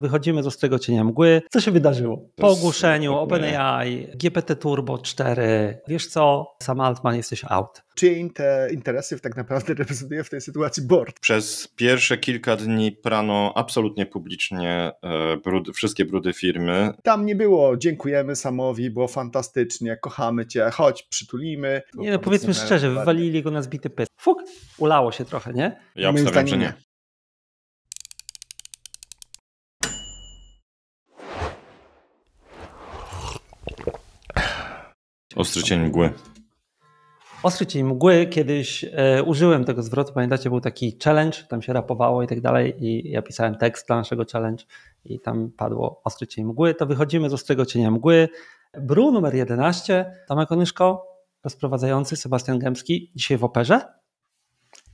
Wychodzimy z tego cienia mgły. Co się wydarzyło? Po ogłoszeniu OpenAI, GPT Turbo 4, wiesz co, sam Altman jesteś out. Czyj te interesy tak naprawdę reprezentuje w tej sytuacji board? Przez pierwsze kilka dni prano absolutnie publicznie e, brud, wszystkie brudy firmy. Tam nie było dziękujemy Samowi, było fantastycznie, kochamy cię, chodź, przytulimy. Nie no, powiedzmy szczerze, wywalili go na zbity pysk. Fuk, ulało się trochę, nie? Ja obstawiam, że nie. Ostry cień mgły. Ostry cień mgły, kiedyś e, użyłem tego zwrotu, pamiętacie, był taki challenge, tam się rapowało i tak dalej i ja pisałem tekst dla naszego challenge i tam padło ostry cień mgły, to wychodzimy z ostrego cienia mgły. Bru numer 11, Tomek Onyszko, rozprowadzający Sebastian Gębski, dzisiaj w operze?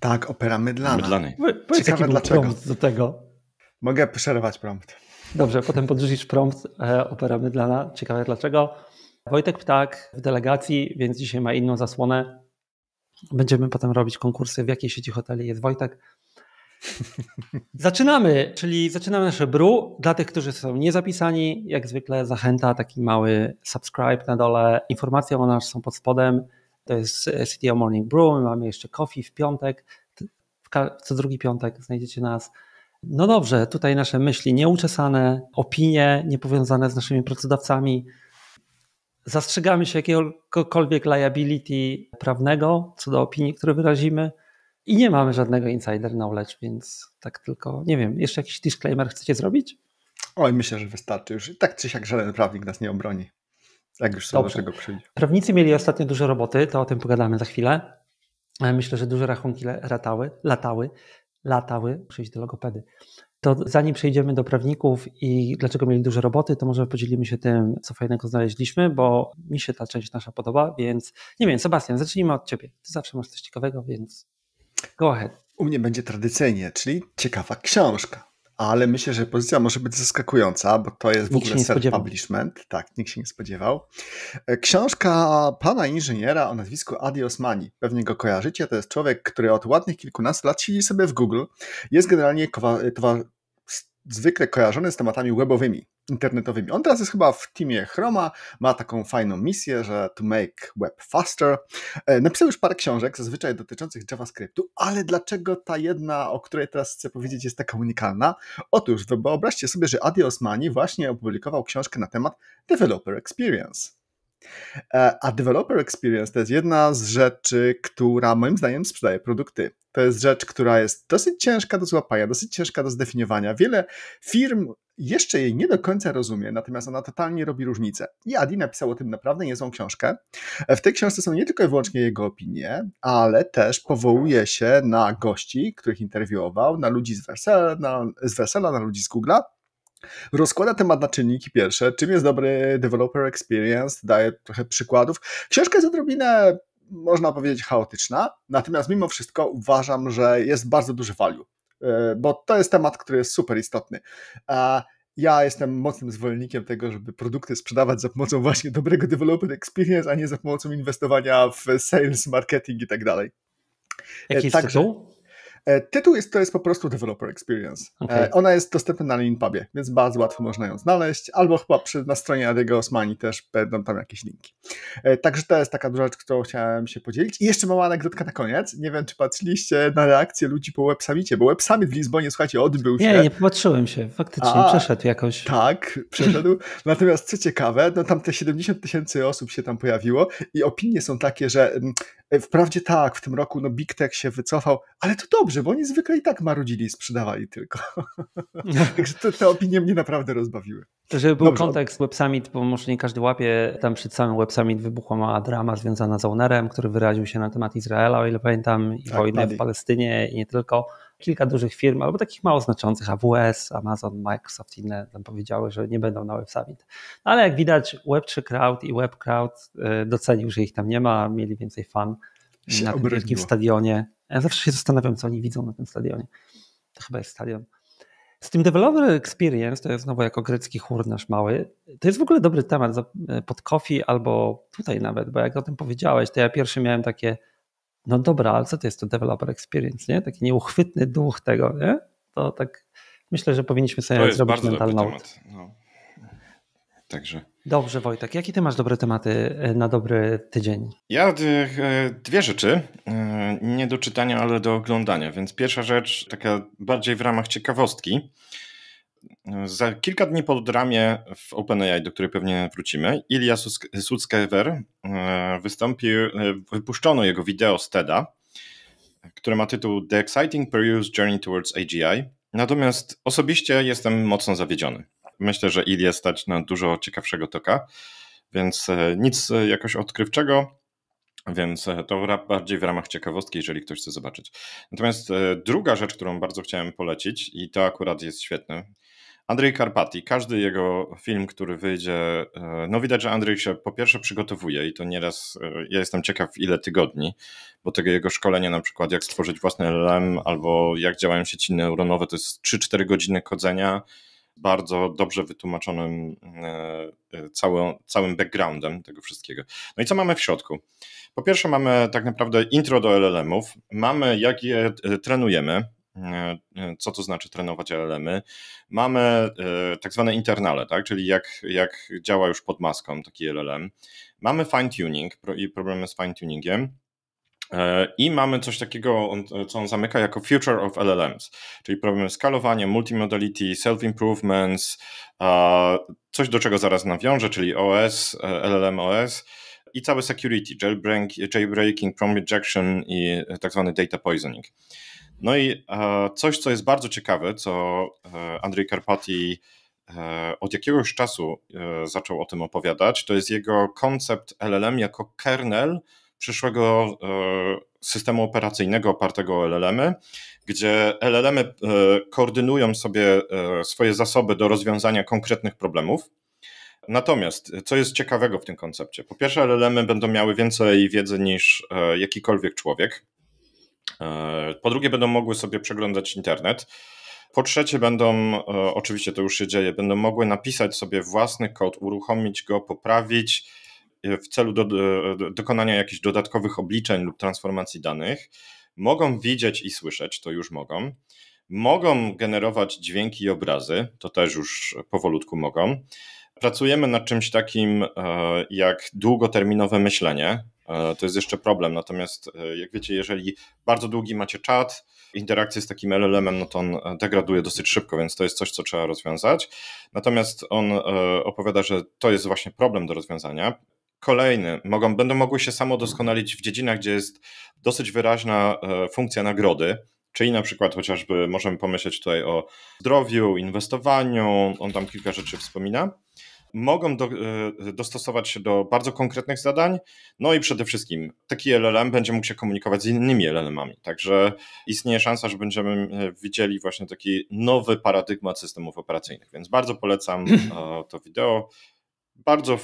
Tak, opera Mydlana. Mydlanej. Ciekawe dlaczego. do tego. Mogę przerwać prompt. Dobrze, potem podrzucisz prompt e, opera Mydlana, ciekawe dlaczego. Wojtek Ptak w delegacji, więc dzisiaj ma inną zasłonę. Będziemy potem robić konkursy, w jakiej sieci hoteli jest Wojtek. zaczynamy, czyli zaczynamy nasze bru. Dla tych, którzy są niezapisani, jak zwykle zachęta, taki mały subscribe na dole. Informacje o nas są pod spodem. To jest e, CTO Morning Brew. My mamy jeszcze coffee w piątek. Co drugi piątek znajdziecie nas. No dobrze, tutaj nasze myśli nieuczesane, opinie niepowiązane z naszymi pracodawcami, Zastrzegamy się jakiegokolwiek liability prawnego co do opinii, które wyrazimy i nie mamy żadnego insider knowledge, więc tak tylko, nie wiem, jeszcze jakiś disclaimer chcecie zrobić? Oj, myślę, że wystarczy już. I tak czy siak żaden prawnik nas nie obroni, jak już sobie Dobrze. do tego przyjdzie. Prawnicy mieli ostatnio dużo roboty, to o tym pogadamy za chwilę. E, myślę, że duże rachunki latały, latały, latały, przyjść do logopedy. To zanim przejdziemy do prawników i dlaczego mieli dużo roboty, to może podzielimy się tym, co fajnego znaleźliśmy, bo mi się ta część nasza podoba, więc nie wiem, Sebastian, zacznijmy od ciebie. Ty zawsze masz coś ciekawego, więc go ahead. U mnie będzie tradycyjnie, czyli ciekawa książka. Ale myślę, że pozycja może być zaskakująca, bo to jest w ogóle self-publishment. Tak, nikt się nie spodziewał. E, książka pana inżyniera o nazwisku Adi Osmani. Pewnie go kojarzycie. To jest człowiek, który od ładnych kilkunastu lat siedzi sobie w Google. Jest generalnie zwykle kojarzony z tematami webowymi, internetowymi. On teraz jest chyba w teamie Chroma, ma taką fajną misję, że to make web faster. E, napisał już parę książek, zazwyczaj dotyczących JavaScriptu, ale dlaczego ta jedna, o której teraz chcę powiedzieć, jest taka unikalna? Otóż wyobraźcie sobie, że Adi Osmani właśnie opublikował książkę na temat Developer Experience. E, a developer experience to jest jedna z rzeczy, która moim zdaniem sprzedaje produkty. To jest rzecz, która jest dosyć ciężka do złapania, dosyć ciężka do zdefiniowania. Wiele firm jeszcze jej nie do końca rozumie, natomiast ona totalnie robi różnicę. I Adi napisał o tym naprawdę niezłą książkę. E, w tej książce są nie tylko i wyłącznie jego opinie, ale też powołuje się na gości, których interwiował, na ludzi z Wesela, na, z Wesela, na ludzi z Google'a, Rozkłada temat na czynniki pierwsze, czym jest dobry developer experience, daje trochę przykładów. Książka jest odrobinę, można powiedzieć, chaotyczna, natomiast mimo wszystko uważam, że jest bardzo duży value, e, bo to jest temat, który jest super istotny. Ja jestem mocnym zwolennikiem tego, żeby produkty sprzedawać za pomocą właśnie dobrego developer experience, a nie za pomocą inwestowania w sales, marketing i tak dalej. Jaki e, jest Także, tytuł? E, tytuł jest, to jest po prostu Developer Experience. E, okay. Ona jest dostępna na Linpubie, więc bardzo łatwo można ją znaleźć, albo chyba przy, na stronie Adiego Osmani też będą tam jakieś linki. E, także to jest taka rzecz, którą chciałem się podzielić. I jeszcze mała anegdotka na koniec. Nie wiem, czy patrzyliście na reakcję ludzi po Web Summitie, bo Web Summit w Lizbonie, słuchajcie, odbył się. Nie, nie popatrzyłem się, faktycznie, A, przeszedł jakoś. Tak, przeszedł. Natomiast co ciekawe, no tam te 70 tysięcy osób się tam pojawiło i opinie są takie, że mm, wprawdzie tak, w tym roku no Big Tech się wycofał, ale to dobrze, dobrze, bo oni zwykle i tak marudzili i sprzedawali tylko. Także te, te opinie mnie naprawdę rozbawiły. To żeby był Dobrze. kontekst Web Summit, bo może nie każdy łapie, tam przed samym Web Summit wybuchła mała drama związana z ownerem, który wyraził się na temat Izraela, o ile pamiętam, i tak, wojny w Palestynie i nie tylko. Kilka dużych firm, albo takich mało znaczących, AWS, Amazon, Microsoft, inne tam powiedziały, że nie będą na Web Summit. No ale jak widać Web3 Crowd i Web Crowd e, docenił, że ich tam nie ma, mieli więcej fan na tym wielkim stadionie ja zawsze się zastanawiam, co oni widzą na tym stadionie. To chyba jest stadion. Z tym Developer Experience, to jest znowu jako grecki chór nasz mały, to jest w ogóle dobry temat e, pod kofi albo tutaj nawet, bo jak o tym powiedziałeś, to ja pierwszy miałem takie, no dobra, ale co to jest to Developer Experience, nie? Taki nieuchwytny duch tego, nie? To tak myślę, że powinniśmy sobie to zrobić mental note. No. Także. Dobrze, Wojtek. Jakie ty masz dobre tematy e, na dobry tydzień? Ja e, e, dwie rzeczy. Nie do czytania, ale do oglądania. Więc pierwsza rzecz, taka bardziej w ramach ciekawostki. Za kilka dni po dramie w OpenAI, do której pewnie wrócimy, Ilya Sutskever wystąpił, wypuszczono jego wideo z TEDa, które ma tytuł The Exciting Peruse Journey Towards AGI. Natomiast osobiście jestem mocno zawiedziony. Myślę, że Ilię stać na dużo ciekawszego toka, więc e, nic e, jakoś odkrywczego, więc e, to bardziej w ramach ciekawostki, jeżeli ktoś chce zobaczyć. Natomiast druga rzecz, którą bardzo chciałem polecić, i to akurat jest świetne. Andrzej Karpati, każdy jego film, który wyjdzie, no widać, że Andrzej się po pierwsze przygotowuje i to nieraz, ja jestem ciekaw ile tygodni, bo tego jego szkolenia, na przykład jak stworzyć własny LM albo jak działają sieci neuronowe, to jest 3-4 godziny kodzenia, bardzo dobrze wytłumaczonym e, e, całym, całym backgroundem tego wszystkiego. No i co mamy w środku? Po pierwsze mamy tak naprawdę intro do LLM-ów, mamy jak je e, trenujemy, co to znaczy trenować LLM-y. Mamy tak zwane internale, tak? czyli jak, jak działa już pod maską taki LLM. Mamy fine-tuning i problemy z fine-tuningiem. E, I mamy coś takiego, co on zamyka jako Future of LLMs, czyli problemy skalowania, multimodality, self-improvements, coś do czego zaraz nawiążę, czyli OS, e, LLM OS i całe security, jailbreaking, prompt rejection i e, tak zwany data poisoning. No i coś, co jest bardzo ciekawe, co Andrzej Karpati od jakiegoś czasu zaczął o tym opowiadać, to jest jego koncept LLM jako kernel przyszłego e, systemu operacyjnego opartego o LLM-y, gdzie LLM-y e, koordynują sobie e, swoje zasoby do rozwiązania konkretnych problemów. Natomiast, co jest ciekawego w tym koncepcie? Po pierwsze, LLM-y będą miały więcej wiedzy niż jakikolwiek człowiek. Po drugie, będą mogły sobie przeglądać internet. Po trzecie, będą, oczywiście to już się dzieje, będą mogły napisać sobie własny kod, uruchomić go, poprawić, w celu do, do, dokonania jakichś dodatkowych obliczeń lub transformacji danych, mogą widzieć i słyszeć, to już mogą. Mogą generować dźwięki i obrazy, to też już powolutku mogą. Pracujemy nad czymś takim e, jak długoterminowe myślenie. E, to jest jeszcze problem, natomiast e, jak wiecie, jeżeli bardzo długi macie czat, interakcję z takim LLM-em, no to on degraduje dosyć szybko, więc to jest coś, co trzeba rozwiązać. Natomiast on opowiada, że to jest właśnie problem do rozwiązania. Kolejny, mogą, będą mogły się samo doskonalić w dziedzinach, gdzie jest dosyć wyraźna e, funkcja nagrody, czyli na przykład chociażby możemy pomyśleć tutaj o zdrowiu, inwestowaniu, on tam kilka rzeczy wspomina. Mogą do, e, dostosować się do bardzo konkretnych zadań, no i przede wszystkim taki LLM będzie mógł się komunikować z innymi LLM-ami. Także istnieje szansa, że będziemy e, widzieli właśnie taki nowy paradygmat systemów operacyjnych. Więc bardzo polecam to wideo bardzo e,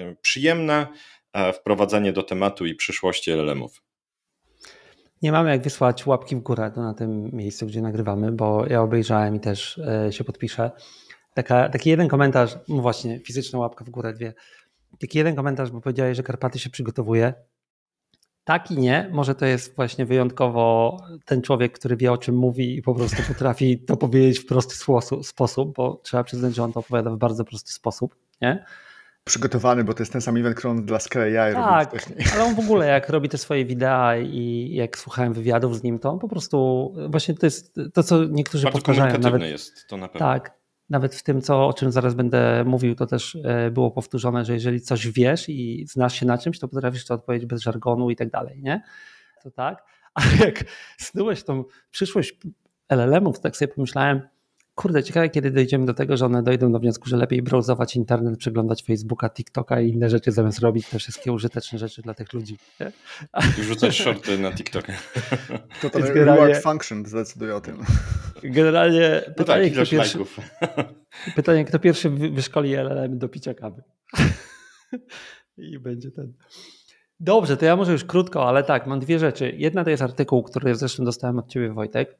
e, przyjemne e, wprowadzenie do tematu i przyszłości LLM-ów. Nie mamy jak wysłać łapki w górę na tym miejscu, gdzie nagrywamy, bo ja obejrzałem i też się podpiszę. Taka, taki jeden komentarz, no właśnie, fizyczna łapka w górę, dwie. Taki jeden komentarz, bo powiedziałeś, że Karpaty się przygotowuje. Tak i nie, może to jest właśnie wyjątkowo ten człowiek, który wie o czym mówi i po prostu potrafi to powiedzieć w prosty sposób, bo trzeba przyznać, że on to opowiada w bardzo prosty sposób nie? Przygotowany, bo to jest ten sam event, który on dla Skreja. tak, robił wcześniej. ale on w ogóle jak robi te swoje wideo i jak słuchałem wywiadów z nim, to on po prostu, właśnie to jest to, co niektórzy Bardzo powtarzają. nawet jest, to na pewno. Tak, nawet w tym, co, o czym zaraz będę mówił, to też e, było powtórzone, że jeżeli coś wiesz i znasz się na czymś, to potrafisz to odpowiedzieć bez żargonu i tak dalej, nie? To tak. Ale jak snułeś tą przyszłość LLM-ów, tak sobie pomyślałem, Kurde, ciekawe, kiedy dojdziemy do tego, że one dojdą do wniosku, że lepiej browzować internet, przeglądać Facebooka, TikToka i inne rzeczy, zamiast robić te wszystkie użyteczne rzeczy dla tych ludzi. I rzucać shorty na Tiktok. To to generalnie... function zdecyduje o tym. Generalnie no tak, kto pierwszy, pytanie, kto pierwszy wyszkoli LLM do picia kawy. I będzie ten... Dobrze, to ja może już krótko, ale tak, mam dwie rzeczy. Jedna to jest artykuł, który zresztą dostałem od Ciebie, Wojtek,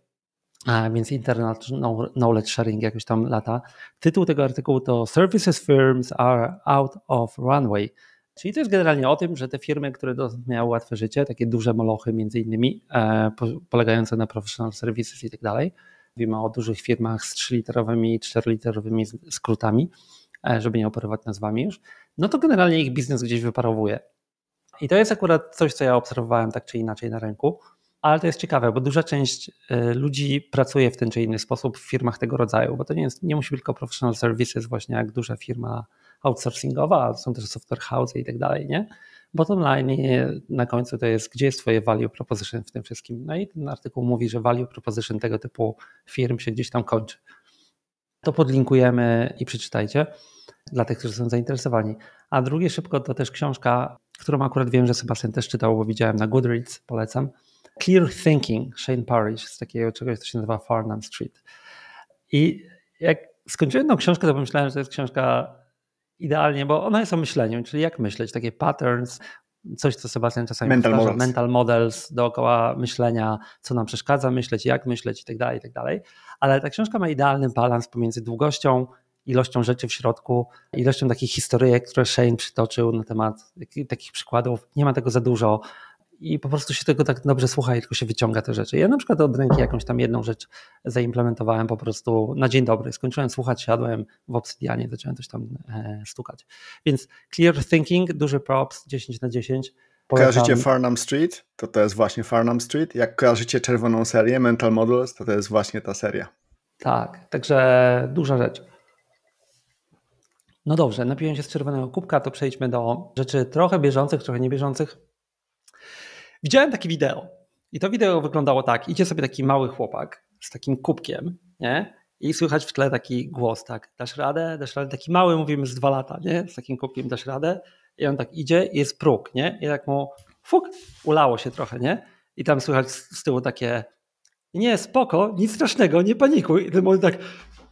więc internet no, Knowledge Sharing jakoś tam lata. Tytuł tego artykułu to Services Firms are out of runway. Czyli to jest generalnie o tym, że te firmy, które miały łatwe życie, takie duże molochy między innymi, e, polegające na professional services i tak dalej, mówimy o dużych firmach z trzyliterowymi, czteroliterowymi skrótami, e, żeby nie operować nazwami już, no to generalnie ich biznes gdzieś wyparowuje. I to jest akurat coś, co ja obserwowałem tak czy inaczej na rynku. Ale to jest ciekawe, bo duża część e, ludzi pracuje w ten czy inny sposób w firmach tego rodzaju, bo to nie, jest, nie musi być tylko professional services, właśnie jak duża firma outsourcingowa, są też software house y i tak dalej, nie? Bottom line na końcu to jest, gdzie jest Twoje value proposition w tym wszystkim. No i ten artykuł mówi, że value proposition tego typu firm się gdzieś tam kończy. To podlinkujemy i przeczytajcie dla tych, którzy są zainteresowani. A drugie szybko to też książka, którą akurat wiem, że Sebastian też czytał, bo widziałem na Goodreads, polecam. Clear Thinking Shane Parrish, z takiego czegoś, co się nazywa Farnham Street. I jak skończyłem tą książkę, to pomyślałem, że to jest książka idealnie, bo ona jest o myśleniu, czyli jak myśleć, takie patterns, coś, co Sebastian czasami mental powtarza, models. mental models dookoła myślenia, co nam przeszkadza myśleć, jak myśleć i tak dalej, i tak dalej. Ale ta książka ma idealny balans pomiędzy długością, ilością rzeczy w środku, ilością takich historyjek, które Shane przytoczył na temat takich przykładów. Nie ma tego za dużo, i po prostu się tego tak dobrze słucha i tylko się wyciąga te rzeczy. Ja na przykład od ręki jakąś tam jedną rzecz zaimplementowałem po prostu na dzień dobry. Skończyłem słuchać, siadłem w Obsidianie, zacząłem coś tam e, stukać. Więc clear thinking, duży props, 10 na 10. Polecam. Kojarzycie Farnham Street? To to jest właśnie Farnham Street. Jak kojarzycie czerwoną serię Mental Models, to to jest właśnie ta seria. Tak, także duża rzecz. No dobrze, napiłem się z czerwonego kubka, to przejdźmy do rzeczy trochę bieżących, trochę niebieżących. Widziałem takie wideo i to wideo wyglądało tak. Idzie sobie taki mały chłopak z takim kubkiem, nie? I słychać w tle taki głos, tak, dasz radę, dasz radę, taki mały, mówimy z dwa lata, nie? Z takim kubkiem dasz radę. I on tak idzie i jest próg, nie? I tak mu fuk, ulało się trochę, nie? I tam słychać z, tyłu takie nie, spoko, nic strasznego, nie panikuj. I ten tak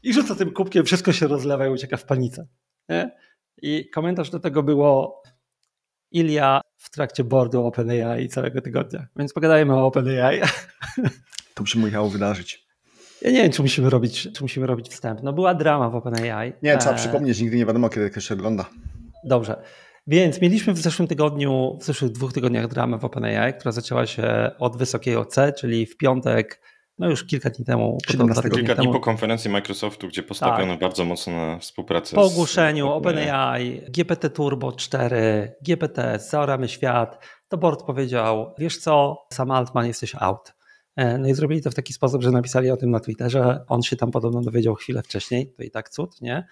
i rzuca tym kubkiem, wszystko się rozlewa i ucieka w panice. Nie? I komentarz do tego było Ilia w trakcie boardu OpenAI całego tygodnia, więc pogadajmy o OpenAI. To by się musiało wydarzyć. Ja nie wiem, czy musimy robić, czy musimy robić wstęp. No była drama w OpenAI. Nie, trzeba e... przypomnieć, nigdy nie wiadomo, kiedy ktoś się ogląda. Dobrze. Więc mieliśmy w zeszłym tygodniu, w zeszłych dwóch tygodniach dramę w OpenAI, która zaczęła się od wysokiej OC, czyli w piątek no już kilka dni temu. 17 kilka dni, temu. po konferencji Microsoftu, gdzie postawiono tak. bardzo mocno na współpracę. Po ogłoszeniu OpenAI, GPT Turbo 4, GPT, zaoramy świat, to Board powiedział, wiesz co, sam Altman jesteś out. E, no i zrobili to w taki sposób, że napisali o tym na Twitterze. On się tam podobno dowiedział chwilę wcześniej, to i tak cud, nie?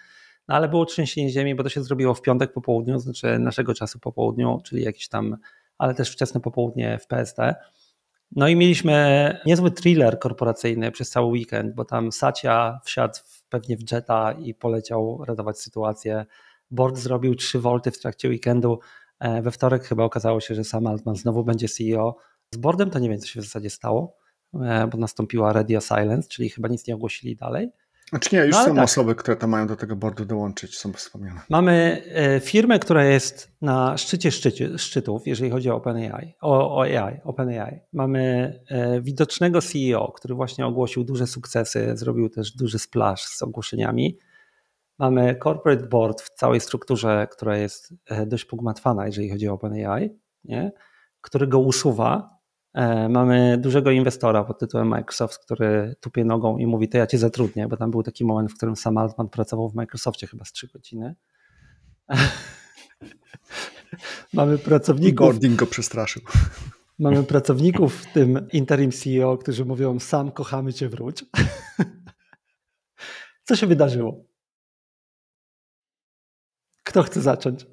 No ale było trzęsienie ziemi, bo to się zrobiło w piątek po południu, znaczy naszego czasu po południu, czyli jakiś tam, ale też wczesne popołudnie w PST. No i mieliśmy niezły thriller korporacyjny przez cały weekend, bo tam Sacia wsiadł pewnie w jetta i poleciał ratować sytuację. Board zrobił 3 wolty w trakcie weekendu. E, we wtorek chyba okazało się, że sam Altman znowu będzie CEO. Z boardem to nie wiem, co się w zasadzie stało, e, bo nastąpiła radio silence, czyli chyba nic nie ogłosili dalej. Znaczy nie, już no, są tak. osoby, które mają do tego boardu dołączyć, są wspomniane. Mamy e, firmę, która jest na szczycie szczycie, szczytów, jeżeli chodzi o OpenAI, o, o AI, OpenAI. Mamy e, widocznego CEO, który właśnie ogłosił duże sukcesy, zrobił też duży splash z ogłoszeniami. Mamy corporate board w całej strukturze, która jest e, dość pogmatwana, jeżeli chodzi o OpenAI, nie? który go usuwa E, mamy dużego inwestora pod tytułem Microsoft, który tupie nogą i mówi: To ja cię zatrudnię, bo tam był taki moment, w którym sam Altman pracował w Microsoftie chyba z 3 godziny. Mamy pracowników. I Gordon go przestraszył. Mamy pracowników, w tym interim CEO, którzy mówią: Sam kochamy cię, wróć. Co się wydarzyło? Kto chce zacząć?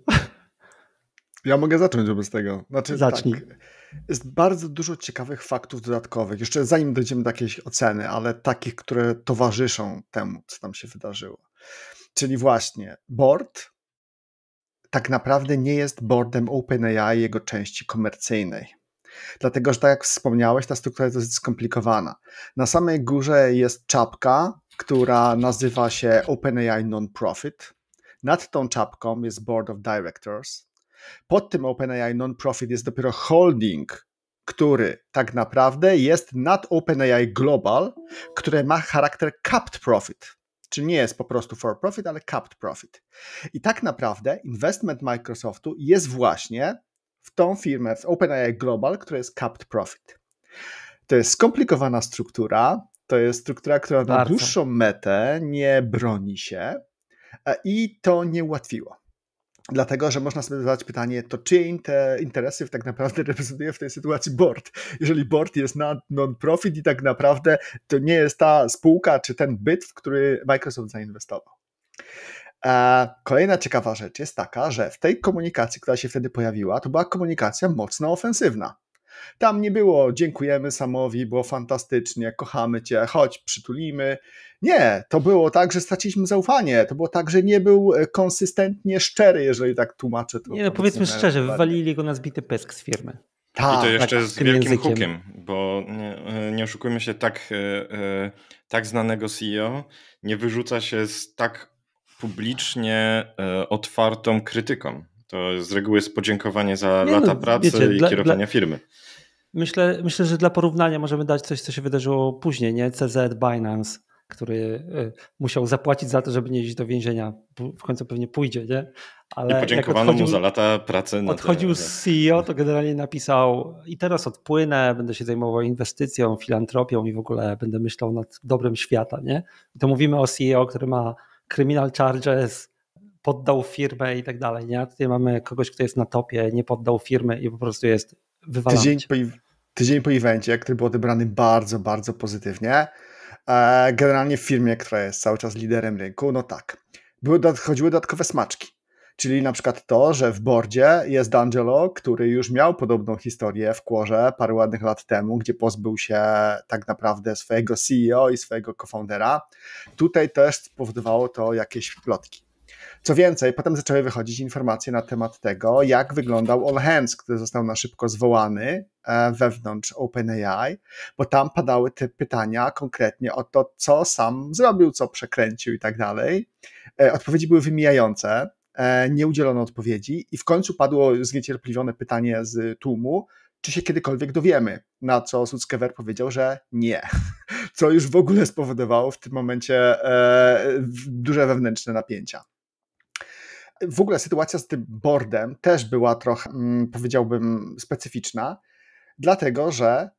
Ja mogę zacząć wobec tego. Znaczy, tak. Zacznij. Tak jest bardzo dużo ciekawych faktów dodatkowych, jeszcze zanim dojdziemy do jakiejś oceny, ale takich, które towarzyszą temu, co tam się wydarzyło. Czyli właśnie board tak naprawdę nie jest boardem OpenAI jego części komercyjnej. Dlatego, że tak jak wspomniałeś, ta struktura jest dosyć skomplikowana. Na samej górze jest czapka, która nazywa się OpenAI Nonprofit. Nad tą czapką jest Board of Directors, pod tym OpenAI Non-Profit jest dopiero holding, który tak naprawdę jest nad OpenAI Global, które ma charakter capped profit. Czyli nie jest po prostu for profit, ale capped profit. I tak naprawdę investment Microsoftu jest właśnie w tą firmę, w OpenAI Global, która jest capped profit. To jest skomplikowana struktura, to jest struktura, która Bardzo. na dłuższą metę nie broni się e, i to nie ułatwiło. Dlatego, że można sobie zadać pytanie, to czyje te interesy tak naprawdę reprezentuje w tej sytuacji board? Jeżeli board jest na non-profit i tak naprawdę to nie jest ta spółka czy ten byt, w który Microsoft zainwestował. E, kolejna ciekawa rzecz jest taka, że w tej komunikacji, która się wtedy pojawiła, to była komunikacja mocno ofensywna. Tam nie było dziękujemy Samowi, było fantastycznie, kochamy cię, chodź, przytulimy. Nie, to było tak, że straciliśmy zaufanie. To było tak, że nie był e, konsystentnie szczery, jeżeli tak tłumaczę to. Nie, no powiedzmy szczerze, wywalili go na zbity pesk z firmy. Ta, I to jeszcze tak, z wielkim językiem. hukiem, bo nie, e, nie oszukujmy się, tak, e, tak znanego CEO nie wyrzuca się z tak publicznie otwartą krytyką. To z reguły jest podziękowanie za nie, lata no, pracy wiecie, i dla, kierowania dla... firmy. Myślę, myślę, że dla porównania możemy dać coś, co się wydarzyło później, nie? CZ Binance, który y, musiał zapłacić za to, żeby nie iść do więzienia. W końcu pewnie pójdzie, nie? Ale I podziękowano mu za lata pracy. odchodził z CEO, to generalnie napisał i teraz odpłynę, będę się zajmował inwestycją, filantropią i w ogóle będę myślał nad dobrem świata, nie? I to mówimy o CEO, który ma criminal charges, poddał firmę i tak dalej. Nie? A tutaj mamy kogoś, kto jest na topie, nie poddał firmy i po prostu jest wywalony. Tydzień po, tydzień po evencie, który był odebrany bardzo, bardzo pozytywnie. E, generalnie w firmie, która jest cały czas liderem rynku, no tak. Były, chodziły dodatkowe smaczki. Czyli na przykład to, że w bordzie jest D'Angelo, który już miał podobną historię w Kłorze parę ładnych lat temu, gdzie pozbył się tak naprawdę swojego CEO i swojego co-foundera. Tutaj też spowodowało to jakieś plotki. Co więcej, potem zaczęły wychodzić informacje na temat tego, jak wyglądał All Hands, który został na szybko zwołany e, wewnątrz OpenAI, bo tam padały te pytania konkretnie o to, co sam zrobił, co przekręcił i tak dalej. E, odpowiedzi były wymijające, e, nie udzielono odpowiedzi i w końcu padło zniecierpliwione pytanie z tłumu, czy się kiedykolwiek dowiemy, na co Suckever powiedział, że nie, co już w ogóle spowodowało w tym momencie duże wewnętrzne napięcia. W ogóle sytuacja z tym boardem też była trochę, mm, powiedziałbym, specyficzna, dlatego że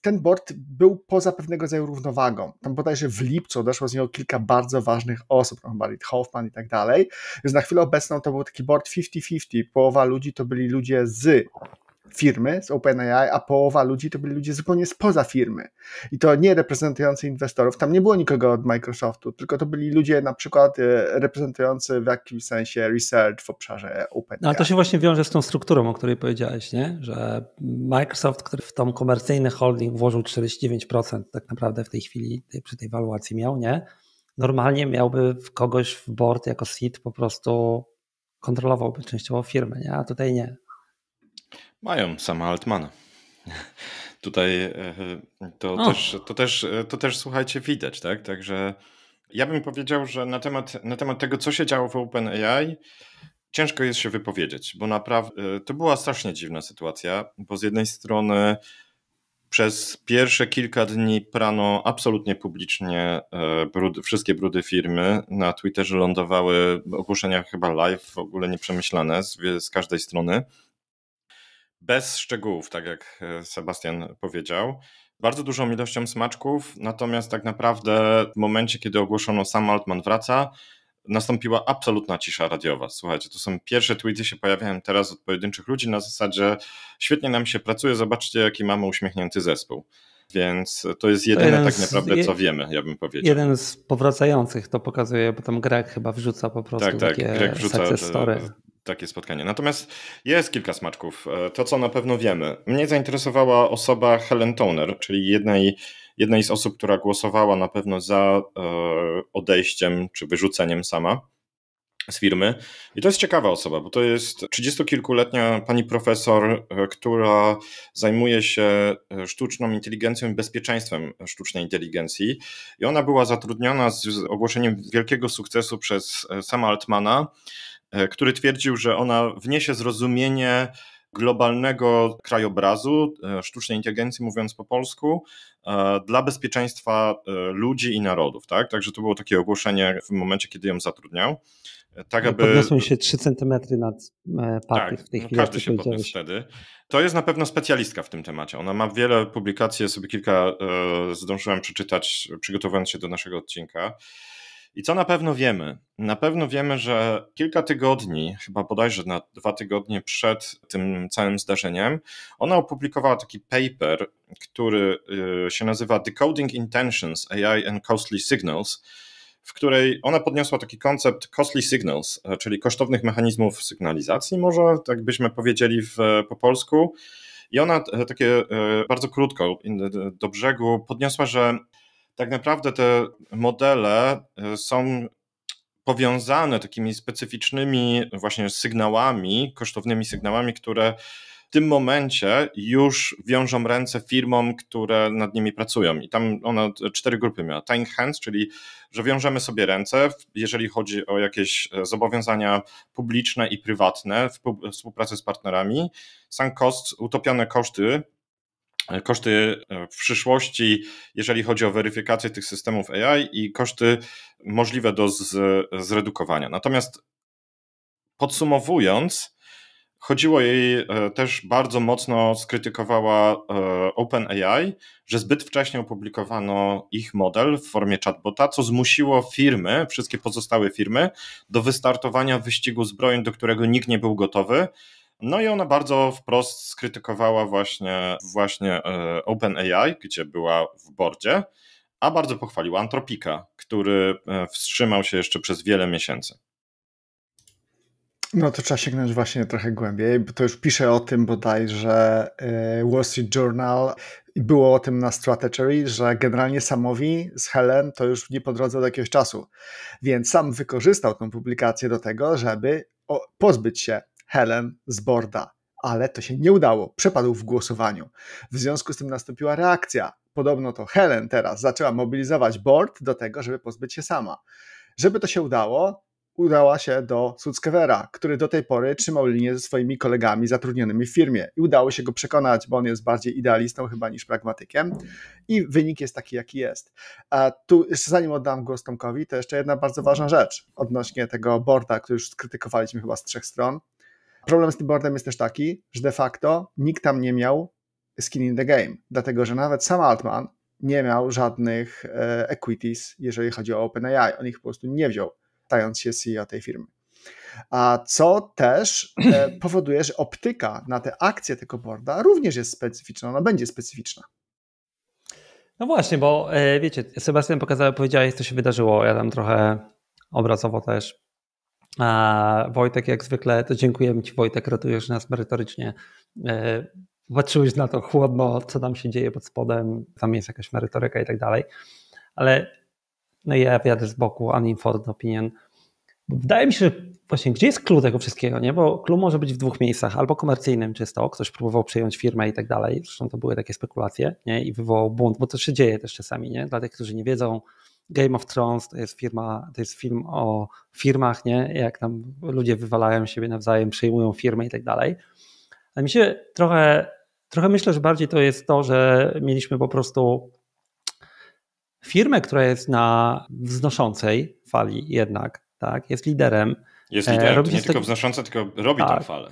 ten board był poza pewnego rodzaju równowagą. Tam bodajże w lipcu odeszło z niego kilka bardzo ważnych osób, Marit Hoffman i tak dalej. Więc na chwilę obecną to był taki board 50-50. Połowa ludzi to byli ludzie z firmy z OpenAI, a połowa ludzi to byli ludzie zupełnie spoza firmy. I to nie reprezentujący inwestorów. Tam nie było nikogo od Microsoftu, tylko to byli ludzie na przykład y, reprezentujący w jakimś sensie research w obszarze OpenAI. No, ale to się właśnie wiąże z tą strukturą, o której powiedziałeś, nie? że Microsoft, który w tą komercyjny holding włożył 49% tak naprawdę w tej chwili przy tej waluacji miał, nie? Normalnie miałby kogoś w board jako seed po prostu kontrolowałby częściowo firmę, nie? a tutaj nie mają sama Altmana. Tutaj e, to, też, to, też, e, to też słuchajcie, widać, tak? Także ja bym powiedział, że na temat, na temat tego, co się działo w OpenAI, ciężko jest się wypowiedzieć, bo naprawdę e, to była strasznie dziwna sytuacja, bo z jednej strony przez pierwsze kilka dni prano absolutnie publicznie brud, wszystkie brudy firmy. Na Twitterze lądowały ogłoszenia chyba live, w ogóle nieprzemyślane z, z każdej strony bez szczegółów, tak jak e, Sebastian powiedział. Bardzo dużą ilością smaczków, natomiast tak naprawdę w momencie, kiedy ogłoszono sam Altman wraca, nastąpiła absolutna cisza radiowa. Słuchajcie, to są pierwsze tweety się pojawiają teraz od pojedynczych ludzi na zasadzie świetnie nam się pracuje, zobaczcie jaki mamy uśmiechnięty zespół. Więc to jest jedyne to tak naprawdę, z, co wiemy, ja bym powiedział. Jeden z powracających to pokazuje, bo tam Greg chyba wrzuca po prostu tak, tak, takie Greg wrzuca, story takie spotkanie. Natomiast jest kilka smaczków. E, to, co na pewno wiemy. Mnie zainteresowała osoba Helen Toner, czyli jednej, jednej z osób, która głosowała na pewno za e, odejściem czy wyrzuceniem sama z firmy. I to jest ciekawa osoba, bo to jest 30-kilkuletnia pani profesor, e, która zajmuje się sztuczną inteligencją i bezpieczeństwem sztucznej inteligencji. I ona była zatrudniona z ogłoszeniem wielkiego sukcesu przez sama Altmana E, który twierdził, że ona wniesie zrozumienie globalnego krajobrazu e, sztucznej inteligencji, mówiąc po polsku, e, dla bezpieczeństwa ludzi i narodów. Tak? Także to było takie ogłoszenie w momencie, kiedy ją zatrudniał. Tak, aby... Podniosłem się 3 centymetry nad papier tak, w tej no chwili. Każdy się podniósł wtedy. To jest na pewno specjalistka w tym temacie. Ona ma wiele publikacji, sobie kilka zdążyłem przeczytać, przygotowując się do naszego odcinka. I co na pewno wiemy? Na pewno wiemy, że kilka tygodni, chyba bodajże na dwa tygodnie przed tym całym zdarzeniem, ona opublikowała taki paper, który y, się nazywa Decoding Intentions AI and Costly Signals, w której ona podniosła taki koncept costly signals, e, czyli kosztownych mechanizmów sygnalizacji, może tak byśmy powiedzieli w, po polsku. I ona e, takie e, bardzo krótko do brzegu podniosła, że tak naprawdę te modele y, są powiązane takimi specyficznymi właśnie sygnałami, kosztownymi sygnałami, które w tym momencie już wiążą ręce firmom, które nad nimi pracują. I tam ona e, cztery grupy miała. Tying hands, czyli że wiążemy sobie ręce, jeżeli chodzi o jakieś e, zobowiązania publiczne i prywatne, w współpracy z partnerami. Sunk cost, utopione koszty, E, koszty e, w przyszłości, jeżeli chodzi o weryfikację tych systemów AI i koszty możliwe do z, zredukowania. Natomiast podsumowując, chodziło jej e, też bardzo mocno skrytykowała OpenAI, że zbyt wcześnie opublikowano ich model w formie chatbota, co zmusiło firmy, wszystkie pozostałe firmy, do wystartowania wyścigu zbrojeń, do którego nikt nie był gotowy no i ona bardzo wprost skrytykowała właśnie, właśnie e, OpenAI, gdzie była w bordzie, a bardzo pochwaliła Antropika, który e, wstrzymał się jeszcze przez wiele miesięcy. No to trzeba sięgnąć właśnie trochę głębiej, bo to już pisze o tym bodajże e, Wall Street Journal i było o tym na Strategy, że generalnie Samowi z Helen to już nie po drodze od jakiegoś czasu. Więc sam wykorzystał tą publikację do tego, żeby pozbyć się Helen z Borda, ale to się nie udało, przepadł w głosowaniu. W związku z tym nastąpiła reakcja. Podobno to Helen teraz zaczęła mobilizować Bord do tego, żeby pozbyć się sama. Żeby to się udało, udała się do Suckewera, który do tej pory trzymał linię ze swoimi kolegami zatrudnionymi w firmie i udało się go przekonać, bo on jest bardziej idealistą chyba niż pragmatykiem i wynik jest taki, jaki jest. A tu, jeszcze zanim oddam głos Tomkowi, to jeszcze jedna bardzo ważna rzecz odnośnie tego Borda, który już skrytykowaliśmy chyba z trzech stron, Problem z tym boardem jest też taki, że de facto nikt tam nie miał skin in the game, dlatego że nawet sam Altman nie miał żadnych e, equities, jeżeli chodzi o OpenAI. On ich po prostu nie wziął, stając się CEO tej firmy. A co też e, powoduje, że optyka na te akcje tego boarda również jest specyficzna, ona będzie specyficzna. No właśnie, bo e, wiecie, Sebastian pokazał, powiedziałeś, co się wydarzyło. Ja tam trochę obrazowo też a Wojtek, jak zwykle, to dziękujemy Ci, Wojtek, ratujesz nas merytorycznie. E, patrzyłeś na to chłodno, co tam się dzieje pod spodem, tam jest jakaś merytoryka i tak dalej. Ale no ja jadę z boku, uninformed opinion. Wydaje mi się, że właśnie gdzie jest clue tego wszystkiego, nie? Bo clue może być w dwóch miejscach, albo komercyjnym czysto, ktoś próbował przejąć firmę i tak dalej, zresztą to były takie spekulacje, nie? I wywołał bunt, bo to się dzieje też czasami, nie? Dla tych, którzy nie wiedzą, Game of Thrones to jest firma, to jest film o firmach, nie? Jak tam ludzie wywalają siebie nawzajem, przejmują firmy i tak dalej. Ale mi się trochę, trochę myślę, że bardziej to jest to, że mieliśmy po prostu firmę, która jest na wznoszącej fali jednak, tak? Jest liderem. Jest e, liderem, robi nie tylko wznoszące, wznosząca, tylko robi tak. tę falę.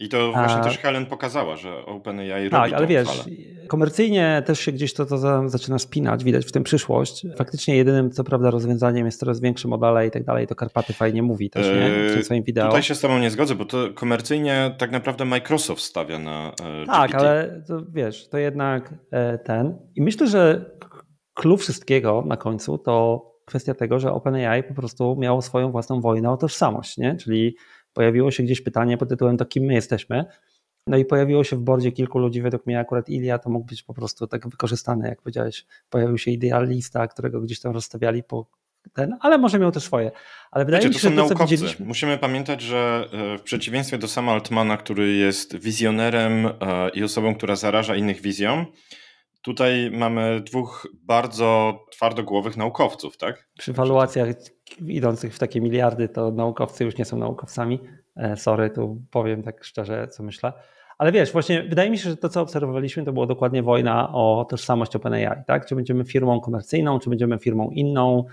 I to właśnie A... też Helen pokazała, że OpenAI tak, robi Tak, ale wiesz, komercyjnie też się gdzieś to, to zaczyna spinać, widać w tym przyszłość. Faktycznie jedynym, co prawda, rozwiązaniem jest coraz większe modele i tak dalej, to Karpaty fajnie mówi też, nie? W eee, swoim wideo. Tutaj się z tobą nie zgodzę, bo to komercyjnie tak naprawdę Microsoft stawia na GPT. E, tak, ale to, wiesz, to jednak e, ten. I myślę, że clue wszystkiego na końcu to kwestia tego, że OpenAI po prostu miało swoją własną wojnę o tożsamość, nie? Czyli pojawiło się gdzieś pytanie pod tytułem to kim my jesteśmy. No i pojawiło się w bordzie kilku ludzi, według mnie akurat Ilia to mógł być po prostu tak wykorzystany, jak powiedziałeś. Pojawił się idealista, którego gdzieś tam rozstawiali po ten, ale może miał też swoje. Ale wydaje Wiecie, mi się, to są że to, naukowcy. Widzieliśmy... Musimy pamiętać, że e, w przeciwieństwie do sama Altmana, który jest wizjonerem e, i osobą, która zaraża innych wizją, tutaj mamy dwóch bardzo twardogłowych naukowców, tak? Przy waluacjach idących w takie miliardy, to naukowcy już nie są naukowcami. E, sorry, tu powiem tak szczerze, co myślę. Ale wiesz, właśnie wydaje mi się, że to, co obserwowaliśmy, to była dokładnie wojna o tożsamość OpenAI, tak? Czy będziemy firmą komercyjną, czy będziemy firmą inną,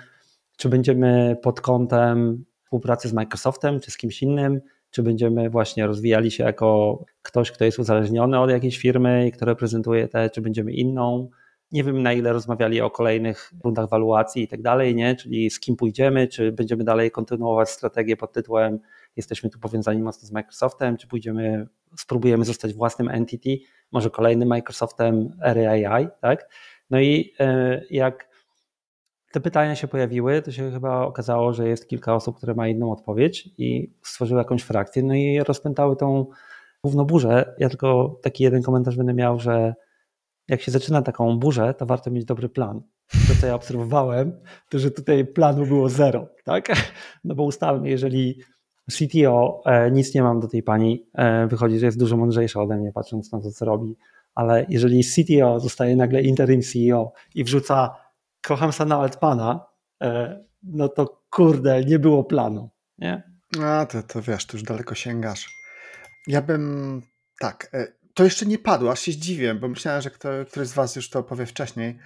czy będziemy pod kątem współpracy z Microsoftem, czy z kimś innym, czy będziemy właśnie rozwijali się jako ktoś, kto jest uzależniony od jakiejś firmy i kto reprezentuje te, czy będziemy inną. Nie wiem, na ile rozmawiali o kolejnych rundach waluacji i tak dalej, nie? Czyli z kim pójdziemy, czy będziemy dalej kontynuować strategię pod tytułem jesteśmy tu powiązani mocno z Microsoftem, czy pójdziemy, spróbujemy zostać własnym entity, może kolejnym Microsoftem RAI? tak? No i e, jak te pytania się pojawiły, to się chyba okazało, że jest kilka osób, które ma inną odpowiedź i stworzyły jakąś frakcję, no i rozpętały tą równoburzę. Ja tylko taki jeden komentarz będę miał, że jak się zaczyna taką burzę, to warto mieć dobry plan. To, co ja obserwowałem, to że tutaj planu było zero, tak? No bo ustalmy, jeżeli CTO, e, nic nie mam do tej pani, e, wychodzi, że jest dużo mądrzejsza ode mnie, patrząc na to, co robi, ale jeżeli CTO zostaje nagle interim CEO i wrzuca kocham Sana pana, e, no to kurde, nie było planu, nie? A, to, to wiesz, tu już daleko sięgasz. Ja bym, tak, to jeszcze nie padło, aż się zdziwiłem, bo myślałem, że kto, któryś z Was już to opowie wcześniej,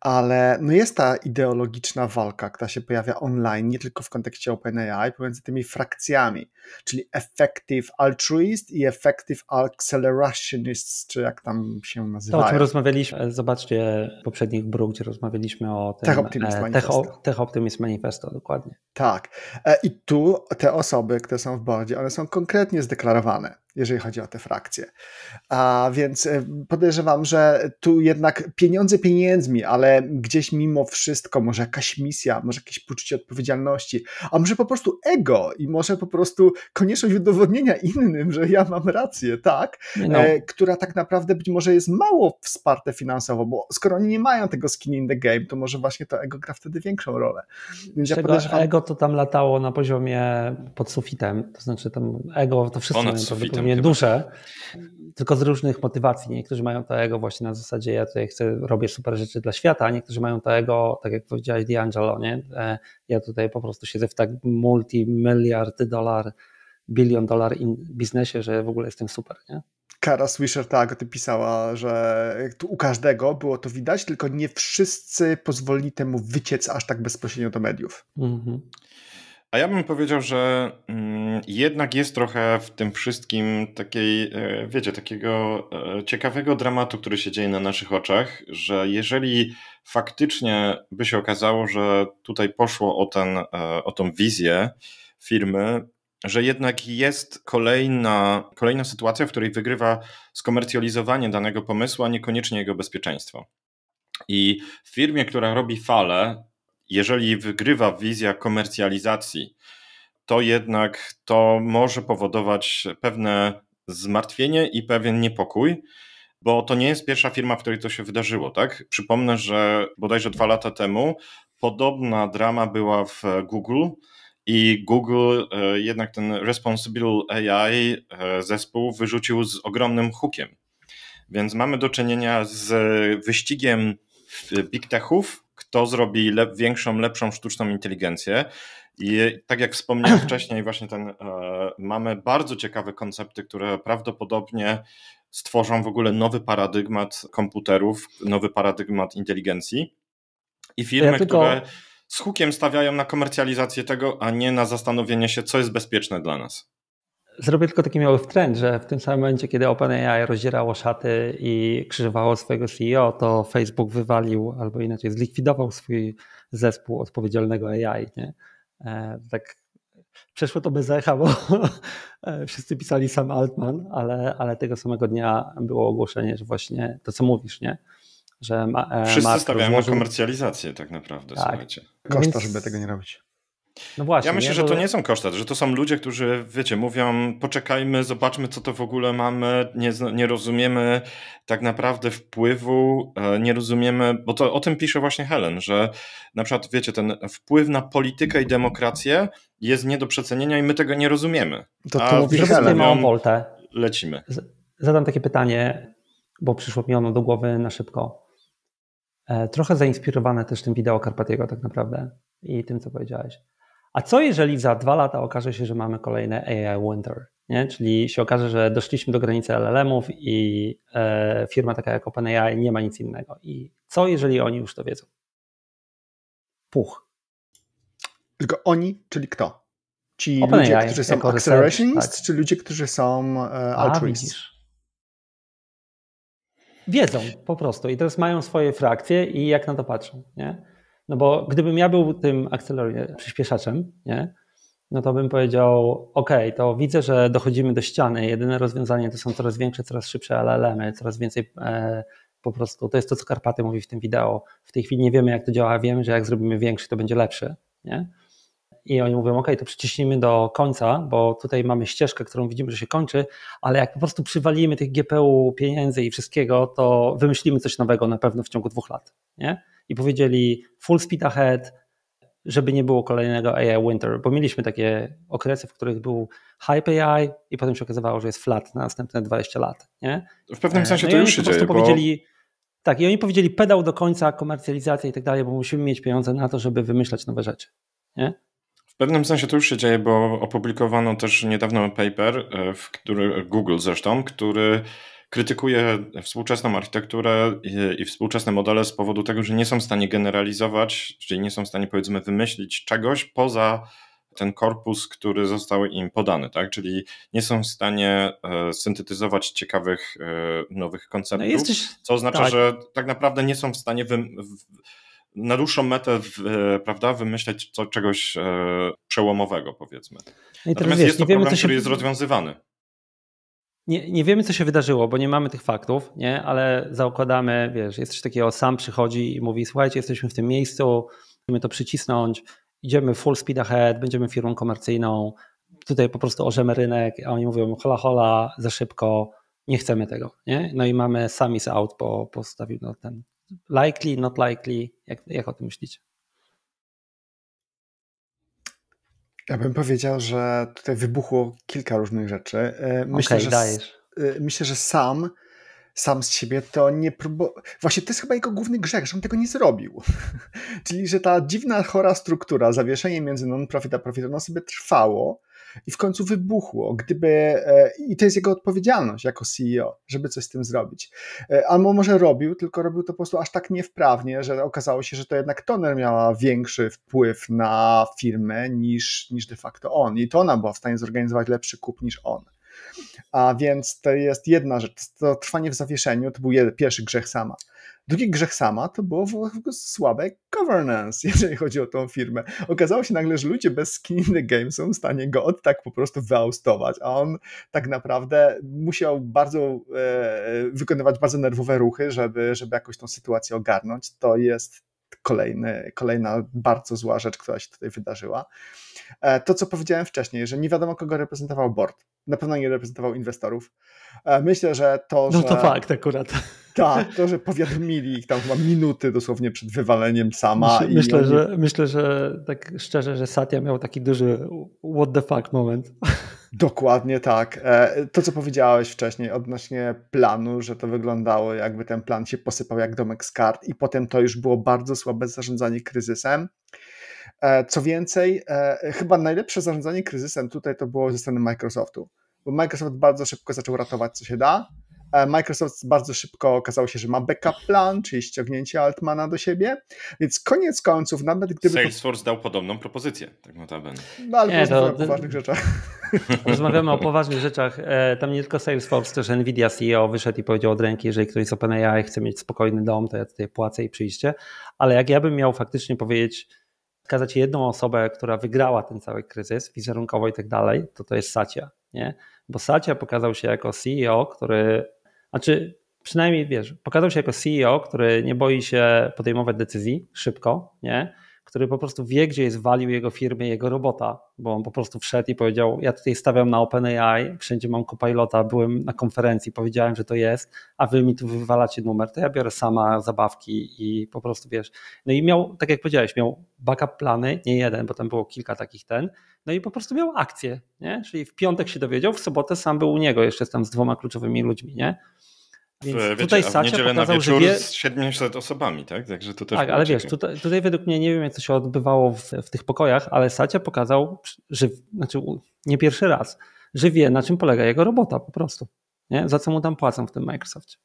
ale no jest ta ideologiczna walka, która się pojawia online, nie tylko w kontekście OpenAI, pomiędzy tymi frakcjami, czyli Effective Altruist i Effective Accelerationist, czy jak tam się nazywa. To o tym rozmawialiśmy, zobaczcie poprzednich bruk, gdzie rozmawialiśmy o tym Tech Optimist e, Manifesto. Tech, Tech Optimist Manifesto, dokładnie. Tak. E, I tu te osoby, które są w bardzie, one są konkretnie zdeklarowane jeżeli chodzi o te frakcje. A więc e, podejrzewam, że tu jednak pieniądze pieniędzmi, ale gdzieś mimo wszystko może jakaś misja, może jakieś poczucie odpowiedzialności, a może po prostu ego i może po prostu konieczność udowodnienia innym, że ja mam rację, tak? No. E, która tak naprawdę być może jest mało wsparte finansowo, bo skoro oni nie mają tego skin in the game, to może właśnie to ego gra wtedy większą rolę. Więc Czego ja podejrzewam... ego to tam latało na poziomie pod sufitem, to znaczy tam ego to wszystko. Ponad sufitem nie duszę, tak. tylko z różnych motywacji. Niektórzy mają to ego właśnie na zasadzie, ja tutaj chcę, robię super rzeczy dla świata, niektórzy mają to ego, tak jak powiedziałeś D'Angelo, nie? E, ja tutaj po prostu siedzę w tak multimiliardy dolar, bilion dolar in biznesie, że w ogóle jestem super, nie? Kara Swisher tak o tym pisała, że tu u każdego było to widać, tylko nie wszyscy pozwolili temu wyciec aż tak bezpośrednio do mediów. Mm a ja bym powiedział, że mm, jednak jest trochę w tym wszystkim takiej, e, wiecie, takiego e, ciekawego dramatu, który się dzieje na naszych oczach, że jeżeli faktycznie by się okazało, że tutaj poszło o, ten, e, o tą wizję firmy, że jednak jest kolejna, kolejna sytuacja, w której wygrywa skomercjalizowanie danego pomysłu, a niekoniecznie jego bezpieczeństwo. I w firmie, która robi falę, jeżeli wygrywa wizja komercjalizacji, to jednak to może powodować pewne zmartwienie i pewien niepokój, bo to nie jest pierwsza firma, w której to się wydarzyło, tak? Przypomnę, że bodajże dwa lata temu podobna drama była w Google i Google e, jednak ten Responsible AI e, zespół wyrzucił z ogromnym hukiem. Więc mamy do czynienia z wyścigiem big techów kto zrobi lep, większą, lepszą sztuczną inteligencję. I tak jak wspomniałem wcześniej, właśnie ten, e, mamy bardzo ciekawe koncepty, które prawdopodobnie stworzą w ogóle nowy paradygmat komputerów, nowy paradygmat inteligencji. I firmy, ja tylko... które z hukiem stawiają na komercjalizację tego, a nie na zastanowienie się, co jest bezpieczne dla nas. Zrobię tylko taki mały trend, że w tym samym momencie, kiedy OpenAI rozdzierało szaty i krzyżowało swojego CEO, to Facebook wywalił albo inaczej zlikwidował swój zespół odpowiedzialnego AI. Nie? E, tak przeszło to bez echa, bo e, wszyscy pisali sam Altman, ale, ale tego samego dnia było ogłoszenie, że właśnie to, co mówisz, nie? że ma, e, Wszyscy stawiają rozłożył... na komercjalizację tak naprawdę, tak. słuchajcie. Koszta, żeby tego nie robić. No właśnie, ja myślę, nie? że to nie są koszty, że to są ludzie, którzy, wiecie, mówią, poczekajmy, zobaczmy, co to w ogóle mamy, nie, nie rozumiemy tak naprawdę wpływu, e, nie rozumiemy, bo to o tym pisze właśnie Helen, że na przykład, wiecie, ten wpływ na politykę i demokrację jest nie do przecenienia i my tego nie rozumiemy. To ty mówisz Helen. Małą voltę. Lecimy. Zadam takie pytanie, bo przyszło mi ono do głowy na szybko. E, trochę zainspirowane też tym wideo Karpatiego tak naprawdę i tym, co powiedziałeś a co jeżeli za dwa lata okaże się, że mamy kolejne AI Winter? Nie? Czyli się okaże, że doszliśmy do granicy LLM-ów i e, firma taka jak OpenAI nie ma nic innego. I co jeżeli oni już to wiedzą? Puch. Tylko oni, czyli kto? Ci Open ludzie, AI, którzy są accelerationists, tak. czy ludzie, którzy są e, altruists? Wiedzą po prostu i teraz mają swoje frakcje i jak na to patrzą. Nie? No bo gdybym ja był tym przyspieszaczem, nie? no to bym powiedział, ok, to widzę, że dochodzimy do ściany, jedyne rozwiązanie to są coraz większe, coraz szybsze LLM-y, coraz więcej e, po prostu, to jest to, co Karpaty mówi w tym wideo, w tej chwili nie wiemy, jak to działa, wiemy, że jak zrobimy większy, to będzie lepszy, nie? I oni mówią, ok, to przyciśnijmy do końca, bo tutaj mamy ścieżkę, którą widzimy, że się kończy, ale jak po prostu przywalimy tych GPU, pieniędzy i wszystkiego, to wymyślimy coś nowego na pewno w ciągu dwóch lat, nie? i powiedzieli full speed ahead, żeby nie było kolejnego AI winter, bo mieliśmy takie okresy, w których był hype AI i potem się okazywało, że jest flat na następne 20 lat. Nie? W pewnym e, sensie no to już się po prostu dzieje, powiedzieli, bo... Tak, i oni powiedzieli pedał do końca, komercjalizacja i tak dalej, bo musimy mieć pieniądze na to, żeby wymyślać nowe rzeczy. Nie? W pewnym sensie to już się dzieje, bo opublikowano też niedawno paper, e, w który, Google zresztą, który krytykuje współczesną architekturę i, współczesne modele z powodu tego, że nie są w stanie generalizować, czyli nie są w stanie powiedzmy wymyślić czegoś poza ten korpus, który został im podany, tak? Czyli nie są w stanie e, syntetyzować ciekawych e, nowych konceptów, no jesteś... co oznacza, tak. że tak naprawdę nie są w stanie wy, w, na dłuższą metę w, e, prawda, wymyśleć co, czegoś e, przełomowego, powiedzmy. No Natomiast wiesz, jest to problem, wiemy, się... który jest rozwiązywany nie, nie wiemy, co się wydarzyło, bo nie mamy tych faktów, nie? ale zakładamy, wiesz, jest coś takiego, sam przychodzi i mówi, słuchajcie, jesteśmy w tym miejscu, musimy to przycisnąć, idziemy full speed ahead, będziemy firmą komercyjną, tutaj po prostu orzemy rynek, a oni mówią hola hola, za szybko, nie chcemy tego. Nie? No i mamy sami out, bo postawił no, ten likely, not likely, jak, jak o tym myślicie? Ja bym powiedział, że tutaj wybuchło kilka różnych rzeczy. E, myślę, okay, że dajesz. E, myślę, że sam sam z siebie to nie próbował. Właśnie to jest chyba jego główny grzech, że on tego nie zrobił. Czyli, że ta dziwna, chora struktura, zawieszenie między non-profit a profit, ono sobie trwało i w końcu wybuchło, gdyby, e, i to jest jego odpowiedzialność jako CEO, żeby coś z tym zrobić. E, albo może robił, tylko robił to po prostu aż tak niewprawnie, że okazało się, że to jednak Toner miała większy wpływ na firmę niż, niż de facto on i to ona była w stanie zorganizować lepszy kup niż on. A więc to jest jedna rzecz, to trwanie w zawieszeniu to był pierwszy grzech sama. Drugi grzech sama to było słabe governance, jeżeli chodzi o tą firmę. Okazało się nagle, że ludzie bez skin in the game są w stanie go od tak po prostu wyaustować, a on tak naprawdę musiał bardzo e, wykonywać bardzo nerwowe ruchy, żeby, żeby jakoś tą sytuację ogarnąć. To jest kolejny, kolejna bardzo zła rzecz, która się tutaj wydarzyła. E, to, co powiedziałem wcześniej, że nie wiadomo, kogo reprezentował board. Na pewno nie reprezentował inwestorów. E, myślę, że to, no że... No to fakt akurat. Tak, to, że powiadomili ich tam chyba minuty dosłownie przed wywaleniem sama. Myślę, myślę oni... że, myślę, że tak szczerze, że Satya miał taki duży what the fuck moment. Dokładnie tak. E, to, co powiedziałeś wcześniej odnośnie planu, że to wyglądało jakby ten plan się posypał jak domek z kart i potem to już było bardzo słabe zarządzanie kryzysem. E, co więcej, e, chyba najlepsze zarządzanie kryzysem tutaj to było ze strony Microsoftu, bo Microsoft bardzo szybko zaczął ratować, co się da. E, Microsoft bardzo szybko okazało się, że ma backup plan, czyli ściągnięcie Altmana do siebie, więc koniec końców, nawet gdyby... Salesforce dał podobną propozycję, tak notabene. No ale nie, to... o poważnych rzeczach. Rozmawiamy o poważnych rzeczach. Tam nie tylko Salesforce, też Nvidia CEO wyszedł i powiedział od ręki, jeżeli ktoś z OpenAI chce mieć spokojny dom, to ja tutaj płacę i przyjście, ale jak ja bym miał faktycznie powiedzieć wskazać jedną osobę, która wygrała ten cały kryzys wizerunkowo i tak dalej, to to jest Satya, nie? Bo Satya pokazał się jako CEO, który, znaczy przynajmniej wiesz, pokazał się jako CEO, który nie boi się podejmować decyzji szybko, nie? który po prostu wie, gdzie jest walił jego firmy, jego robota, bo on po prostu wszedł i powiedział: Ja tutaj stawiam na OpenAI, wszędzie mam kopilota, byłem na konferencji, powiedziałem, że to jest, a wy mi tu wywalacie numer, to ja biorę sama zabawki i po prostu wiesz. No i miał, tak jak powiedziałeś, miał backup plany, nie jeden, bo tam było kilka takich ten, no i po prostu miał akcję, nie? Czyli w piątek się dowiedział, w sobotę sam był u niego, jeszcze tam z dwoma kluczowymi ludźmi, nie? Więc w, wiecie, tutaj Sacia pokazał, że wie... z 700 osobami, tak? Także to też tak, ale wiesz, tutaj, tutaj, według mnie nie wiem, co się odbywało w, w, tych pokojach, ale Sacia pokazał, że znaczy nie pierwszy raz, że wie, na czym polega jego robota po prostu. Nie? Za co mu tam płacą w tym Microsoft.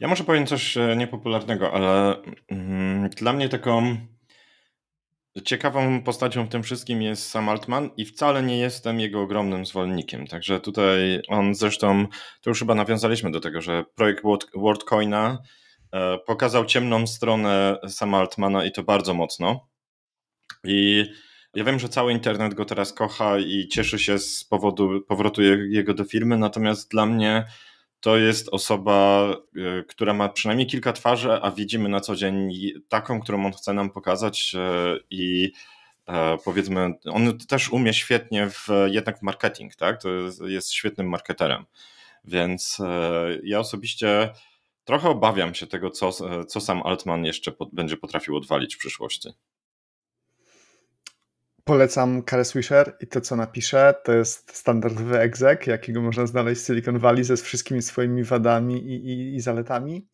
Ja może powiem coś e, niepopularnego, ale mm, dla mnie taką Ciekawą postacią w tym wszystkim jest Sam Altman i wcale nie jestem jego ogromnym zwolennikiem. Także tutaj on zresztą, to już chyba nawiązaliśmy do tego, że projekt WorldCoina e, pokazał ciemną stronę Sam Altmana i to bardzo mocno. I ja wiem, że cały internet go teraz kocha i cieszy się z powodu powrotu jego do firmy, natomiast dla mnie to jest osoba, e, która ma przynajmniej kilka twarzy, a widzimy na co dzień taką, którą on chce nam pokazać e, i e, powiedzmy, on też umie świetnie w, jednak w marketing, tak? To jest, jest świetnym marketerem. Więc ja osobiście trochę obawiam się tego, co, co sam Altman jeszcze pod, będzie potrafił odwalić w przyszłości polecam Kare Swisher i to, co napisze, to jest standardowy egzek, jakiego można znaleźć w Silicon Valley ze wszystkimi swoimi wadami i, i, i zaletami.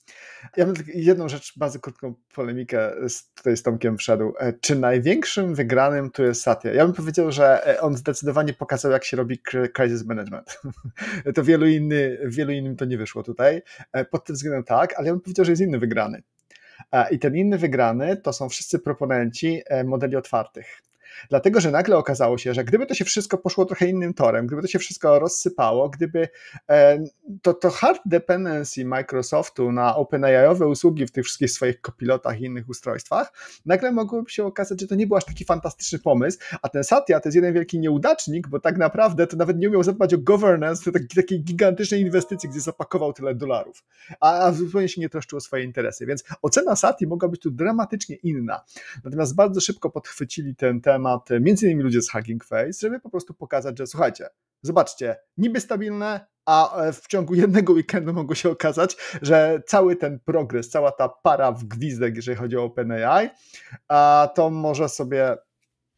Ja bym jedną rzecz, bardzo krótką polemikę z, tutaj z Tomkiem wszedł. E, czy największym wygranym tu jest Satya? Ja bym powiedział, że e, on zdecydowanie pokazał, jak się robi crisis management. to wielu, inny, wielu innym to nie wyszło tutaj. E, pod tym względem tak, ale ja bym powiedział, że jest inny wygrany. I ten inny wygrany to są wszyscy proponenci modeli otwartych. Dlatego, że nagle okazało się, że gdyby to się wszystko poszło trochę innym torem, gdyby to się wszystko rozsypało, gdyby e, to, to hard dependency Microsoftu na OpenAI-owe usługi w tych wszystkich swoich kopilotach i innych ustrojstwach, nagle mogłoby się okazać, że to nie był aż taki fantastyczny pomysł, a ten Satya to jest jeden wielki nieudacznik, bo tak naprawdę to nawet nie umiał zadbać o governance takiej gigantycznej inwestycji, gdzie zapakował tyle dolarów, a, a zupełnie się nie troszczył o swoje interesy. Więc ocena Satya mogła być tu dramatycznie inna. Natomiast bardzo szybko podchwycili ten temat tematy, między innymi ludzie z Hugging Face, żeby po prostu pokazać, że słuchajcie, zobaczcie, niby stabilne, a e, w ciągu jednego weekendu mogło się okazać, że cały ten progres, cała ta para w gwizdek, jeżeli chodzi o OpenAI, to może sobie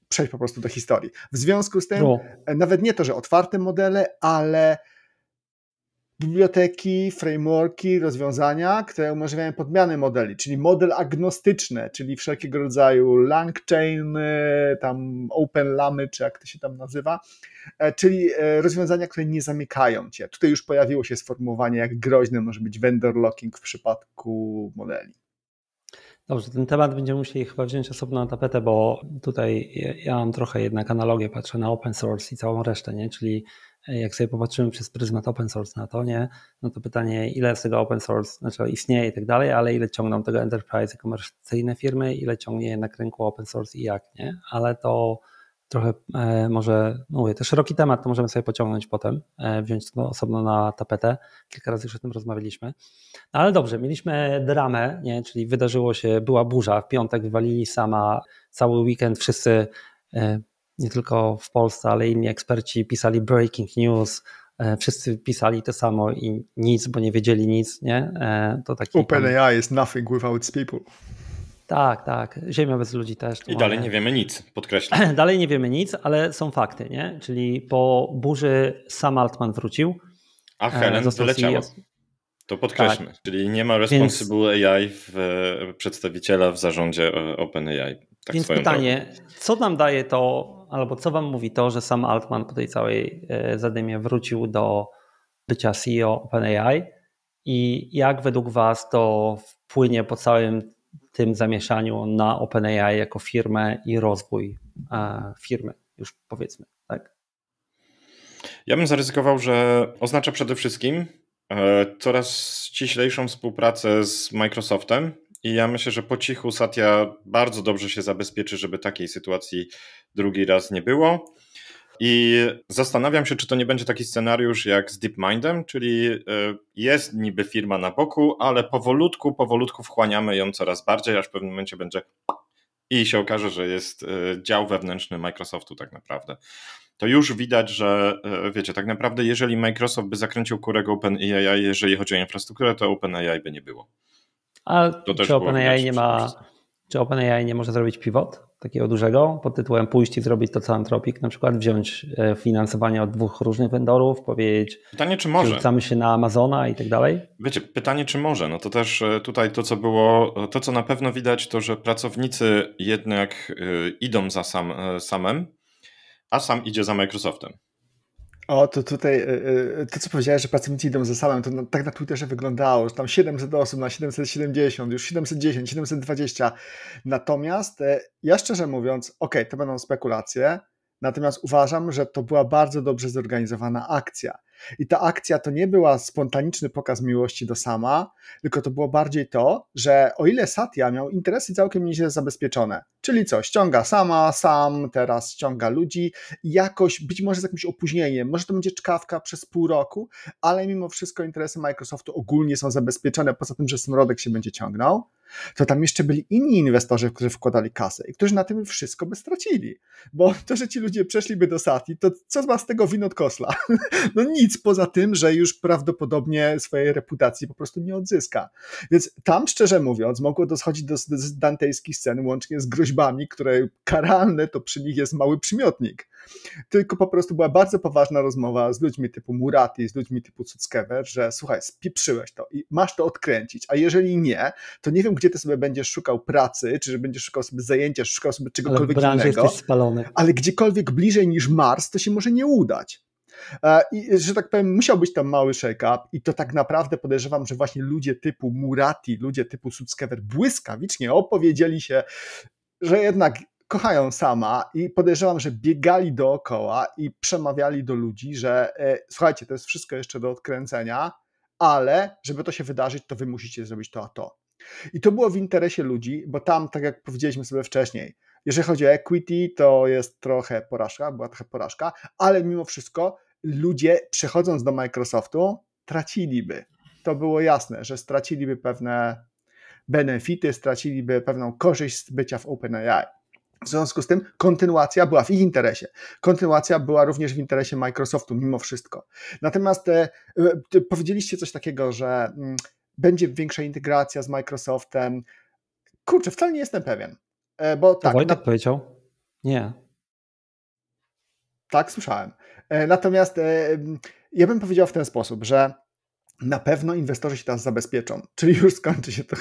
przejść po prostu do historii. W związku z tym, no. E, nawet nie to, że otwarte modele, ale biblioteki, frameworki, rozwiązania, które umożliwiają podmiany modeli, czyli model agnostyczny, czyli wszelkiego rodzaju langchain, y, tam open lamy, czy jak to się tam nazywa, e, czyli e, rozwiązania, które nie zamykają cię. Tutaj już pojawiło się sformułowanie, jak groźny może być vendor locking w przypadku modeli. Dobrze, ten temat będziemy musieli chyba wziąć osobno na tapetę, bo tutaj ja mam trochę jednak analogię, patrzę na open source i całą resztę, nie? czyli jak sobie popatrzymy przez pryzmat open source na to, nie, no to pytanie, ile z tego open source znaczy istnieje i tak dalej, ale ile ciągną tego enterprise komercyjne firmy, ile ciągnie na rynku open source i jak, nie? Ale to trochę e, może, no mówię, to szeroki temat, to możemy sobie pociągnąć potem, e, wziąć to osobno na tapetę. Kilka razy już o tym rozmawialiśmy. No ale dobrze, mieliśmy dramę, nie? czyli wydarzyło się, była burza, w piątek wywalili sama, cały weekend wszyscy e, nie tylko w Polsce, ale inni eksperci pisali breaking news, e, wszyscy pisali to samo i nic, bo nie wiedzieli nic, nie? E, to taki OpenAI tam... is nothing without its people. Tak, tak. Ziemia bez ludzi też. I dalej nie wiemy nic, podkreślam. dalej nie wiemy nic, ale są fakty, nie? Czyli po burzy sam Altman wrócił. A e, Helen wyleciała. To podkreślmy. Tak. Czyli nie ma responsible Więc... AI w, przedstawiciela w zarządzie OpenAI. Tak Więc pytanie, drogą. co nam daje to albo co wam mówi to, że sam Altman po tej całej e, zadymie wrócił do bycia CEO OpenAI i jak według was to wpłynie po całym tym zamieszaniu na OpenAI jako firmę i rozwój e, firmy, już powiedzmy, tak? Ja bym zaryzykował, że oznacza przede wszystkim e, coraz ściślejszą współpracę z Microsoftem, i ja myślę, że po cichu Satya bardzo dobrze się zabezpieczy, żeby takiej sytuacji drugi raz nie było. I zastanawiam się, czy to nie będzie taki scenariusz jak z DeepMindem, czyli e, jest niby firma na boku, ale powolutku, powolutku wchłaniamy ją coraz bardziej, aż w pewnym momencie będzie i się okaże, że jest e, dział wewnętrzny Microsoftu tak naprawdę. To już widać, że e, wiecie, tak naprawdę jeżeli Microsoft by zakręcił kurek OpenAI, jeżeli chodzi o infrastrukturę, to OpenAI by nie było. A to czy OpenAI nie ma, czy OpenAI nie może zrobić pivot takiego dużego pod tytułem pójść i zrobić to co Antropic, na przykład wziąć e, finansowanie od dwóch różnych vendorów, powiedzieć pytanie czy może. rzucamy się na Amazona i tak dalej? Wiecie, pytanie czy może, no to też e, tutaj to co było, to co na pewno widać to, że pracownicy jednak e, idą za sam, samem, a sam idzie za Microsoftem. O, to tutaj, e, e, to co powiedziałeś, że pracownicy idą za salem, to tak na Twitterze wyglądało, że tam 700 osób na 770, już 710, 720. Natomiast e, ja szczerze mówiąc, okej, to będą spekulacje, Natomiast uważam, że to była bardzo dobrze zorganizowana akcja. I ta akcja to nie była spontaniczny pokaz miłości do sama, tylko to było bardziej to, że o ile Satya miał interesy całkiem nieźle zabezpieczone, czyli co, ściąga sama, sam, teraz ściąga ludzi, jakoś, być może z jakimś opóźnieniem, może to będzie czkawka przez pół roku, ale mimo wszystko interesy Microsoftu ogólnie są zabezpieczone, poza tym, że smrodek się będzie ciągnął to tam jeszcze byli inni inwestorzy, którzy wkładali kasę i którzy na tym wszystko by stracili. Bo to, że ci ludzie przeszliby do Sati, to co ma z tego od kosla? No nic poza tym, że już prawdopodobnie swojej reputacji po prostu nie odzyska. Więc tam, szczerze mówiąc, mogło dochodzić do dantejskich scen, łącznie z groźbami, które karalne to przy nich jest mały przymiotnik tylko po prostu była bardzo poważna rozmowa z ludźmi typu Murati, z ludźmi typu Cuckewer, że słuchaj, spieprzyłeś to i masz to odkręcić, a jeżeli nie, to nie wiem, gdzie ty sobie będziesz szukał pracy, czy że będziesz szukał sobie zajęcia, czy szukał sobie czegokolwiek ale innego, spalony. ale gdziekolwiek bliżej niż Mars, to się może nie udać. E, I, że tak powiem, musiał być tam mały shake-up i to tak naprawdę podejrzewam, że właśnie ludzie typu Murati, ludzie typu Sudskever błyskawicznie opowiedzieli się, że jednak kochają sama i podejrzewam, że biegali dookoła i przemawiali do ludzi, że e, słuchajcie, to jest wszystko jeszcze do odkręcenia, ale żeby to się wydarzyć, to wy musicie zrobić to a to. I to było w interesie ludzi, bo tam, tak jak powiedzieliśmy sobie wcześniej, jeżeli chodzi o equity, to jest trochę porażka, była trochę porażka, ale mimo wszystko ludzie przechodząc do Microsoftu traciliby. To było jasne, że straciliby pewne benefity, straciliby pewną korzyść z bycia w OpenAI. W związku z tym kontynuacja była w ich interesie. Kontynuacja była również w interesie Microsoftu, mimo wszystko. Natomiast e, powiedzieliście coś takiego, że m, mm, będzie większa integracja z Microsoftem. Kurczę, wcale nie jestem pewien. E, bo tak. Wojtek na... powiedział? Nie. Tak, słyszałem. E, natomiast ja bym powiedział w ten sposób, że na pewno inwestorzy się teraz zabezpieczą, czyli już skończy się to,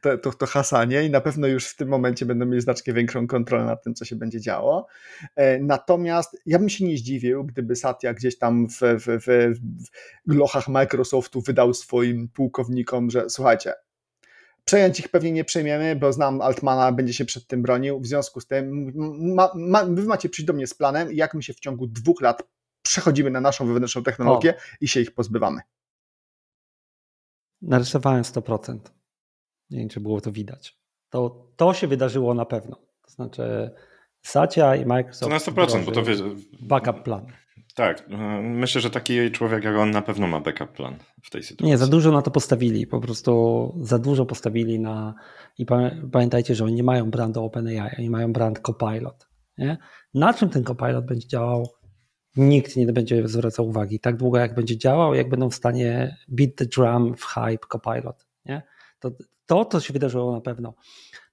to, to, to, hasanie i na pewno już w tym momencie będą mieli znacznie większą kontrolę nad tym, co się będzie działo. E, natomiast ja bym się nie zdziwił, gdyby Satya gdzieś tam w, w, w, w lochach Microsoftu wydał swoim pułkownikom, że słuchajcie, przejąć ich pewnie nie przejmiemy, bo znam Altmana, będzie się przed tym bronił, w związku z tym ma, ma, wy macie przyjść do mnie z planem, jak my się w ciągu dwóch lat przechodzimy na naszą wewnętrzną technologię o. i się ich pozbywamy narysowałem 100%. Nie wiem, czy było to widać. To, to się wydarzyło na pewno. To znaczy Sacia i Microsoft. To na 100%, bo to wiesz. Backup plan. Tak, myślę, że taki człowiek jak on na pewno ma backup plan w tej sytuacji. Nie, za dużo na to postawili, po prostu za dużo postawili na. I pamiętajcie, że oni nie mają brandu OpenAI, oni mają brand Copilot. Nie? Na czym ten Copilot będzie działał nikt nie będzie zwracał uwagi tak długo, jak będzie działał, jak będą w stanie beat the drum w hype Copilot. Nie? To, to, to się wydarzyło na pewno.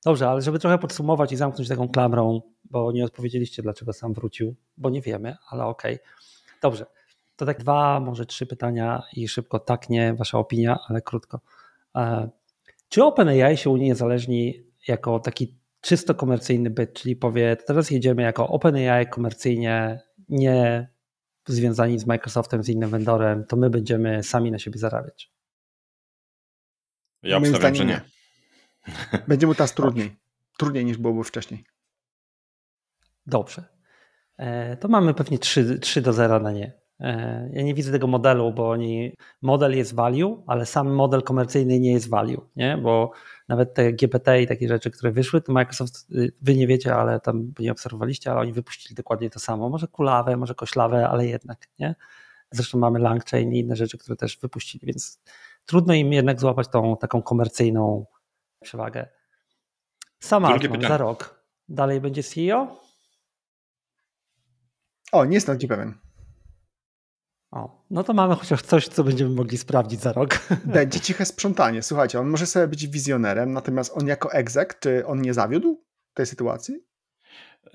Dobrze, ale żeby trochę podsumować i zamknąć taką klamrą, bo nie odpowiedzieliście, dlaczego sam wrócił, bo nie wiemy, ale okej. Okay. Dobrze, to tak dwa, może trzy pytania i szybko tak, nie, wasza opinia, ale krótko. E, czy OpenAI się uniezależni jako taki czysto komercyjny byt, czyli powie, teraz jedziemy jako OpenAI komercyjnie nie związani z Microsoftem, z innym vendorem, to my będziemy sami na siebie zarabiać. Ja obstawiam, że nie. nie. Będzie mu teraz trudniej. Trudniej niż byłoby wcześniej. Dobrze. E, to mamy pewnie 3, 3 do 0 na nie. E, ja nie widzę tego modelu, bo oni, model jest value, ale sam model komercyjny nie jest value, nie? bo nawet te GPT i takie rzeczy, które wyszły, to Microsoft, y, wy nie wiecie, ale tam nie obserwowaliście, ale oni wypuścili dokładnie to samo. Może kulawe, może koślawe, ale jednak. Nie? Zresztą mamy Langchain i inne rzeczy, które też wypuścili, więc trudno im jednak złapać tą taką komercyjną przewagę. Sama za rok. Dalej będzie CEO? O, nie jestem taki pewien. No to mamy chociaż coś, co będziemy mogli sprawdzić za rok. Będzie ciche sprzątanie. Słuchajcie, on może sobie być wizjonerem, natomiast on jako egzek, czy on nie zawiódł tej sytuacji?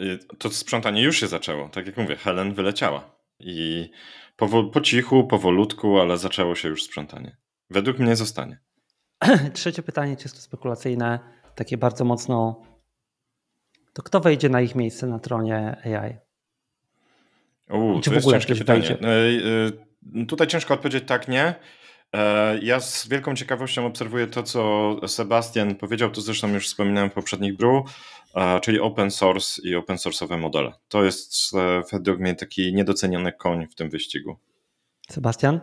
Y, to sprzątanie już się zaczęło. Tak jak mówię, Helen wyleciała. I po, po cichu, powolutku, ale zaczęło się już sprzątanie. Według mnie zostanie. Trzecie pytanie, czysto spekulacyjne, takie bardzo mocno. To kto wejdzie na ich miejsce na tronie AI? U, czy to w ogóle jest ciężkie pytanie. Wejdzie? No y, Tutaj ciężko odpowiedzieć tak, nie. E, ja z wielką ciekawością obserwuję to, co Sebastian powiedział, to zresztą już wspominałem w poprzednich brew, czyli open source i open source'owe modele. To jest e, według mnie taki niedoceniony koń w tym wyścigu. Sebastian?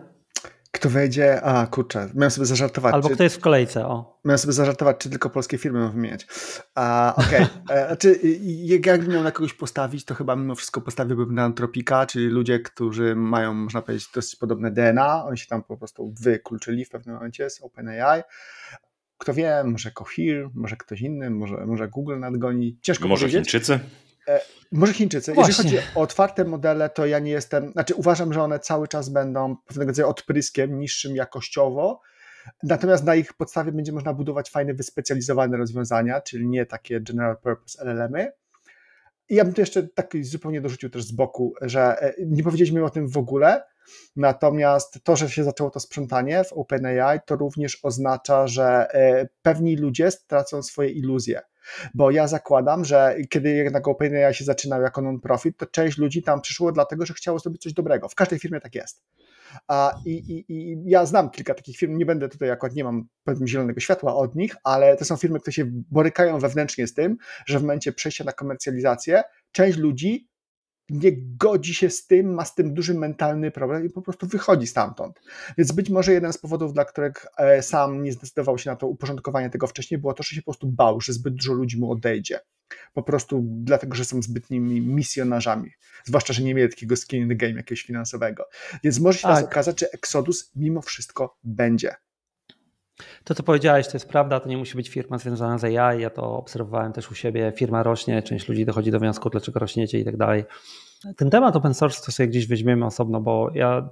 kto wejdzie, a kurczę, miałem sobie zażartować. Albo czy, kto jest w kolejce, o. Miałem sobie zażartować, czy tylko polskie firmy mam wymieniać. A, okej, okay. E, znaczy jakbym miał na kogoś postawić, to chyba mimo wszystko postawiłbym na Antropika, czyli ludzie, którzy mają, można powiedzieć, dosyć podobne DNA, oni się tam po prostu wykluczyli w pewnym momencie z OpenAI. Kto wie, może Cohere, może ktoś inny, może, może Google nadgoni. Ciężko Może powiedzieć. Chińczycy? E, może Chińczycy. Właśnie. Jeżeli chodzi o otwarte modele, to ja nie jestem, znaczy uważam, że one cały czas będą pewnego rodzaju odpryskiem niższym jakościowo, Natomiast na ich podstawie będzie można budować fajne, wyspecjalizowane rozwiązania, czyli nie takie general purpose LLMy. I ja bym tu jeszcze tak zupełnie dorzucił też z boku, że e, nie powiedzieliśmy o tym w ogóle, natomiast to, że się zaczęło to sprzątanie w OpenAI, to również oznacza, że e, pewni ludzie stracą swoje iluzje. Bo ja zakładam, że kiedy jednak OpenAI się zaczynał jako non-profit, to część ludzi tam przyszło dlatego, że chciało zrobić coś dobrego. W każdej firmie tak jest. A, i, i, i, ja znam kilka takich firm, nie będę tutaj akurat, nie mam pewnie zielonego światła od nich, ale to są firmy, które się borykają wewnętrznie z tym, że w momencie przejścia na komercjalizację część ludzi nie godzi się z tym, ma z tym duży mentalny problem i po prostu wychodzi stamtąd. Więc być może jeden z powodów, dla których e, sam nie zdecydował się na to uporządkowanie tego wcześniej, było to, że się po prostu bał, że zbyt dużo ludzi mu odejdzie. Po prostu dlatego, że są zbytnimi misjonarzami. Zwłaszcza, że nie mieli takiego skin in the game jakiegoś finansowego. Więc może się tak. okazać, że Exodus mimo wszystko będzie. To, co powiedziałeś, to jest prawda, to nie musi być firma związana z AI. Ja to obserwowałem też u siebie. Firma rośnie, część ludzi dochodzi do wniosku, dlaczego rośniecie i tak dalej. Ten temat open source to sobie gdzieś weźmiemy osobno, bo ja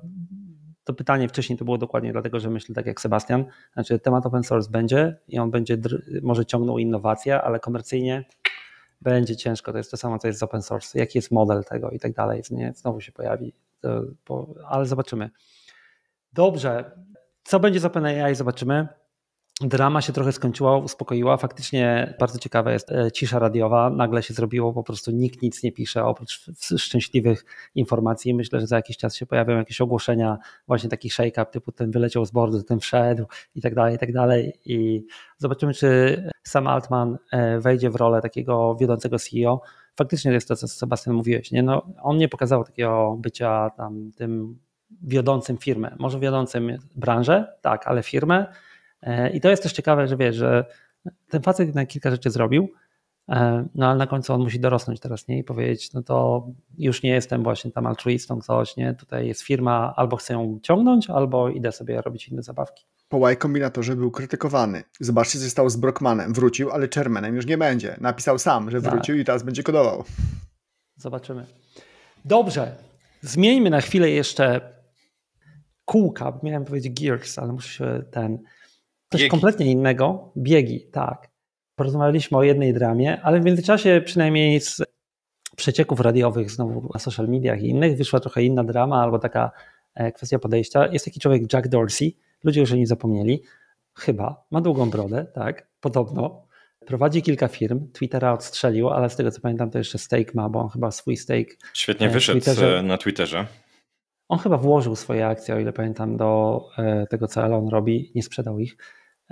to pytanie wcześniej to było dokładnie dlatego, że myślę tak jak Sebastian. Znaczy, temat open source będzie i on będzie może ciągnął innowacje, ale komercyjnie będzie ciężko. To jest to samo, co jest z open source. Jaki jest model tego i tak dalej. Znowu się pojawi, ale zobaczymy. Dobrze, co będzie z OpenAI, zobaczymy. Drama się trochę skończyła, uspokoiła. Faktycznie bardzo ciekawa jest e, cisza radiowa. Nagle się zrobiło, po prostu nikt nic nie pisze oprócz szczęśliwych informacji. Myślę, że za jakiś czas się pojawią jakieś ogłoszenia, właśnie takich shake-up, typu ten wyleciał z bordu, ten wszedł i tak dalej, i tak dalej. I zobaczymy, czy sam Altman e, wejdzie w rolę takiego wiodącego CEO. Faktycznie to jest to, co Sebastian mówiłeś. Nie? No, on nie pokazał takiego bycia tam tym wiodącym firmę, może wiodącym branżę, tak, ale firmę. E, I to jest też ciekawe, że wiesz, że ten facet jednak kilka rzeczy zrobił, e, no ale na końcu on musi dorosnąć teraz nie? i powiedzieć, no to już nie jestem właśnie tam altruistą, coś, nie? Tutaj jest firma, albo chcę ją ciągnąć, albo idę sobie robić inne zabawki. Po Y Kombinatorze był krytykowany. Zobaczcie, co się stało z Brockmanem. Wrócił, ale Chairmanem już nie będzie. Napisał sam, że tak. wrócił tak. i teraz będzie kodował. Zobaczymy. Dobrze. Zmieńmy na chwilę jeszcze kółka, miałem powiedzieć gears, ale muszę się ten. Coś biegi. kompletnie innego, biegi, tak. Porozmawialiśmy o jednej dramie, ale w międzyczasie przynajmniej z przecieków radiowych, znowu na social mediach i innych, wyszła trochę inna drama albo taka e, kwestia podejścia. Jest taki człowiek Jack Dorsey, ludzie już o nim zapomnieli, chyba, ma długą brodę, tak, podobno. Prowadzi kilka firm, Twittera odstrzelił, ale z tego co pamiętam to jeszcze stake ma, bo on chyba swój stake. Świetnie wyszedł Twitterze. E, na Twitterze. On chyba włożył swoje akcje, o ile pamiętam, do e, tego, co Elon robi, nie sprzedał ich,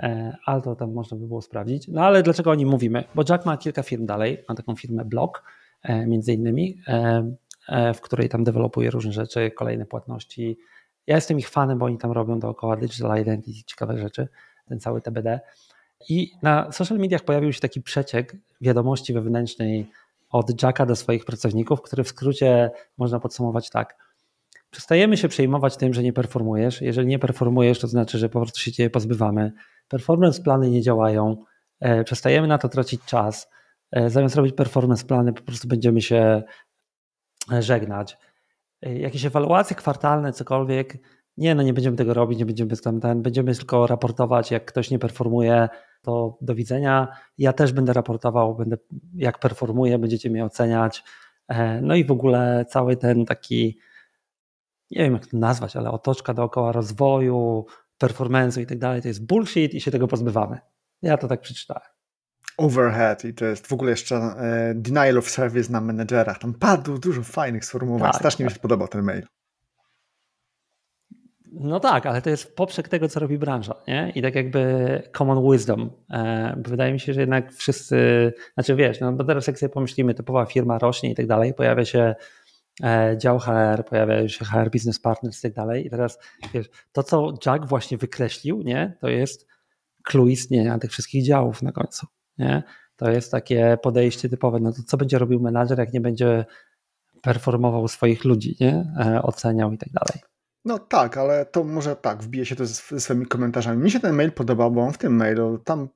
e, ale to tam można by było sprawdzić. No ale dlaczego o nim mówimy? Bo Jack ma kilka firm dalej, ma taką firmę Block, e, między innymi, w której tam dewelopuje różne rzeczy, kolejne płatności. Ja jestem ich fanem, bo oni tam robią dookoła Digital Identity ciekawe rzeczy, ten cały TBD. I na social mediach pojawił się taki przeciek wiadomości wewnętrznej od Jacka do swoich pracowników, który w skrócie można podsumować tak – Przestajemy się przejmować tym, że nie performujesz. Jeżeli nie performujesz, to znaczy, że po prostu się ciebie pozbywamy. Performance plany nie działają. E, przestajemy na to tracić czas. E, zamiast robić performance plany, po prostu będziemy się e, żegnać. Jakieś ewaluacje kwartalne, cokolwiek, nie, no nie będziemy tego robić, nie będziemy tam, ten, będziemy tylko raportować, jak ktoś nie performuje, to do widzenia. Ja też będę raportował, będę jak performuję, będziecie mnie oceniać. No i w ogóle cały ten taki nie wiem jak to nazwać, ale otoczka dookoła rozwoju, performance'u i tak dalej, to jest bullshit i się tego pozbywamy. Ja to tak przeczytałem. Overhead i to jest w ogóle jeszcze e, denial of service na menedżerach. Tam padło dużo fajnych sformułowań. Tak, Strasznie tak. mi się podobał ten mail. No tak, ale to jest poprzek tego, co robi branża, nie? I tak jakby common wisdom. Bo e, wydaje mi się, że jednak wszyscy, znaczy wiesz, no bo teraz jak sobie pomyślimy, typowa firma rośnie i tak dalej, pojawia się E, dział HR, pojawiają się HR Business Partners i tak dalej. I teraz wiesz, to, co Jack właśnie wykreślił, nie, to jest clue istnienia tych wszystkich działów na końcu. Nie? To jest takie podejście typowe, no to co będzie robił menadżer, jak nie będzie performował swoich ludzi, nie? E, oceniał i tak dalej. No tak, ale to może tak, wbije się to ze swoimi komentarzami. Mi się ten mail podobał, bo on w tym mailu, tam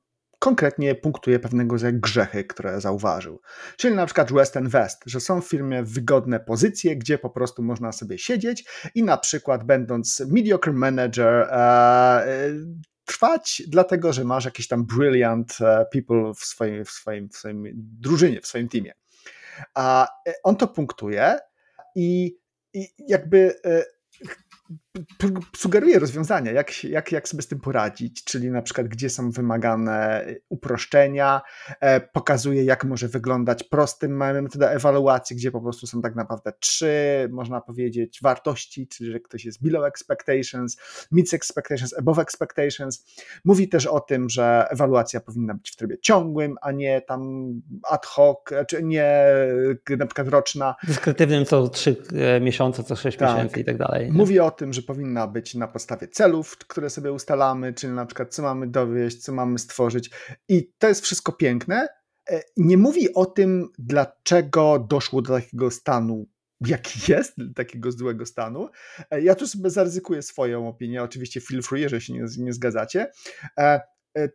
konkretnie punktuje pewnego rodzaju grzechy, które zauważył. Czyli na przykład West and West, że są w firmie wygodne pozycje, gdzie po prostu można sobie siedzieć i na przykład będąc mediocre manager, e, e trwać, dlatego że masz jakieś tam brilliant e, people w swoim, w swoim, w swoim drużynie, w swoim teamie. A e, on to punktuje i, i jakby sugeruje rozwiązania, jak, jak, jak sobie z tym poradzić, czyli na przykład gdzie są wymagane uproszczenia, e, pokazuje jak może wyglądać prostym mamy metoda ewaluacji, gdzie po prostu są tak naprawdę trzy, można powiedzieć, wartości, czyli że ktoś jest below expectations, mid expectations, above expectations. Mówi też o tym, że ewaluacja powinna być w trybie ciągłym, a nie tam ad hoc, czy nie na przykład roczna. Dyskretywnym co trzy e, miesiące, co sześć tak. miesięcy i tak dalej. Mówi o tym, że powinna być na podstawie celów, które sobie ustalamy, czyli na przykład co mamy dowieść, co mamy stworzyć. I to jest wszystko piękne. E, nie mówi o tym, dlaczego doszło do takiego stanu, jaki jest, takiego złego stanu. E, ja tu sobie zaryzykuję swoją opinię, oczywiście feel free, jeżeli się nie, nie zgadzacie. E,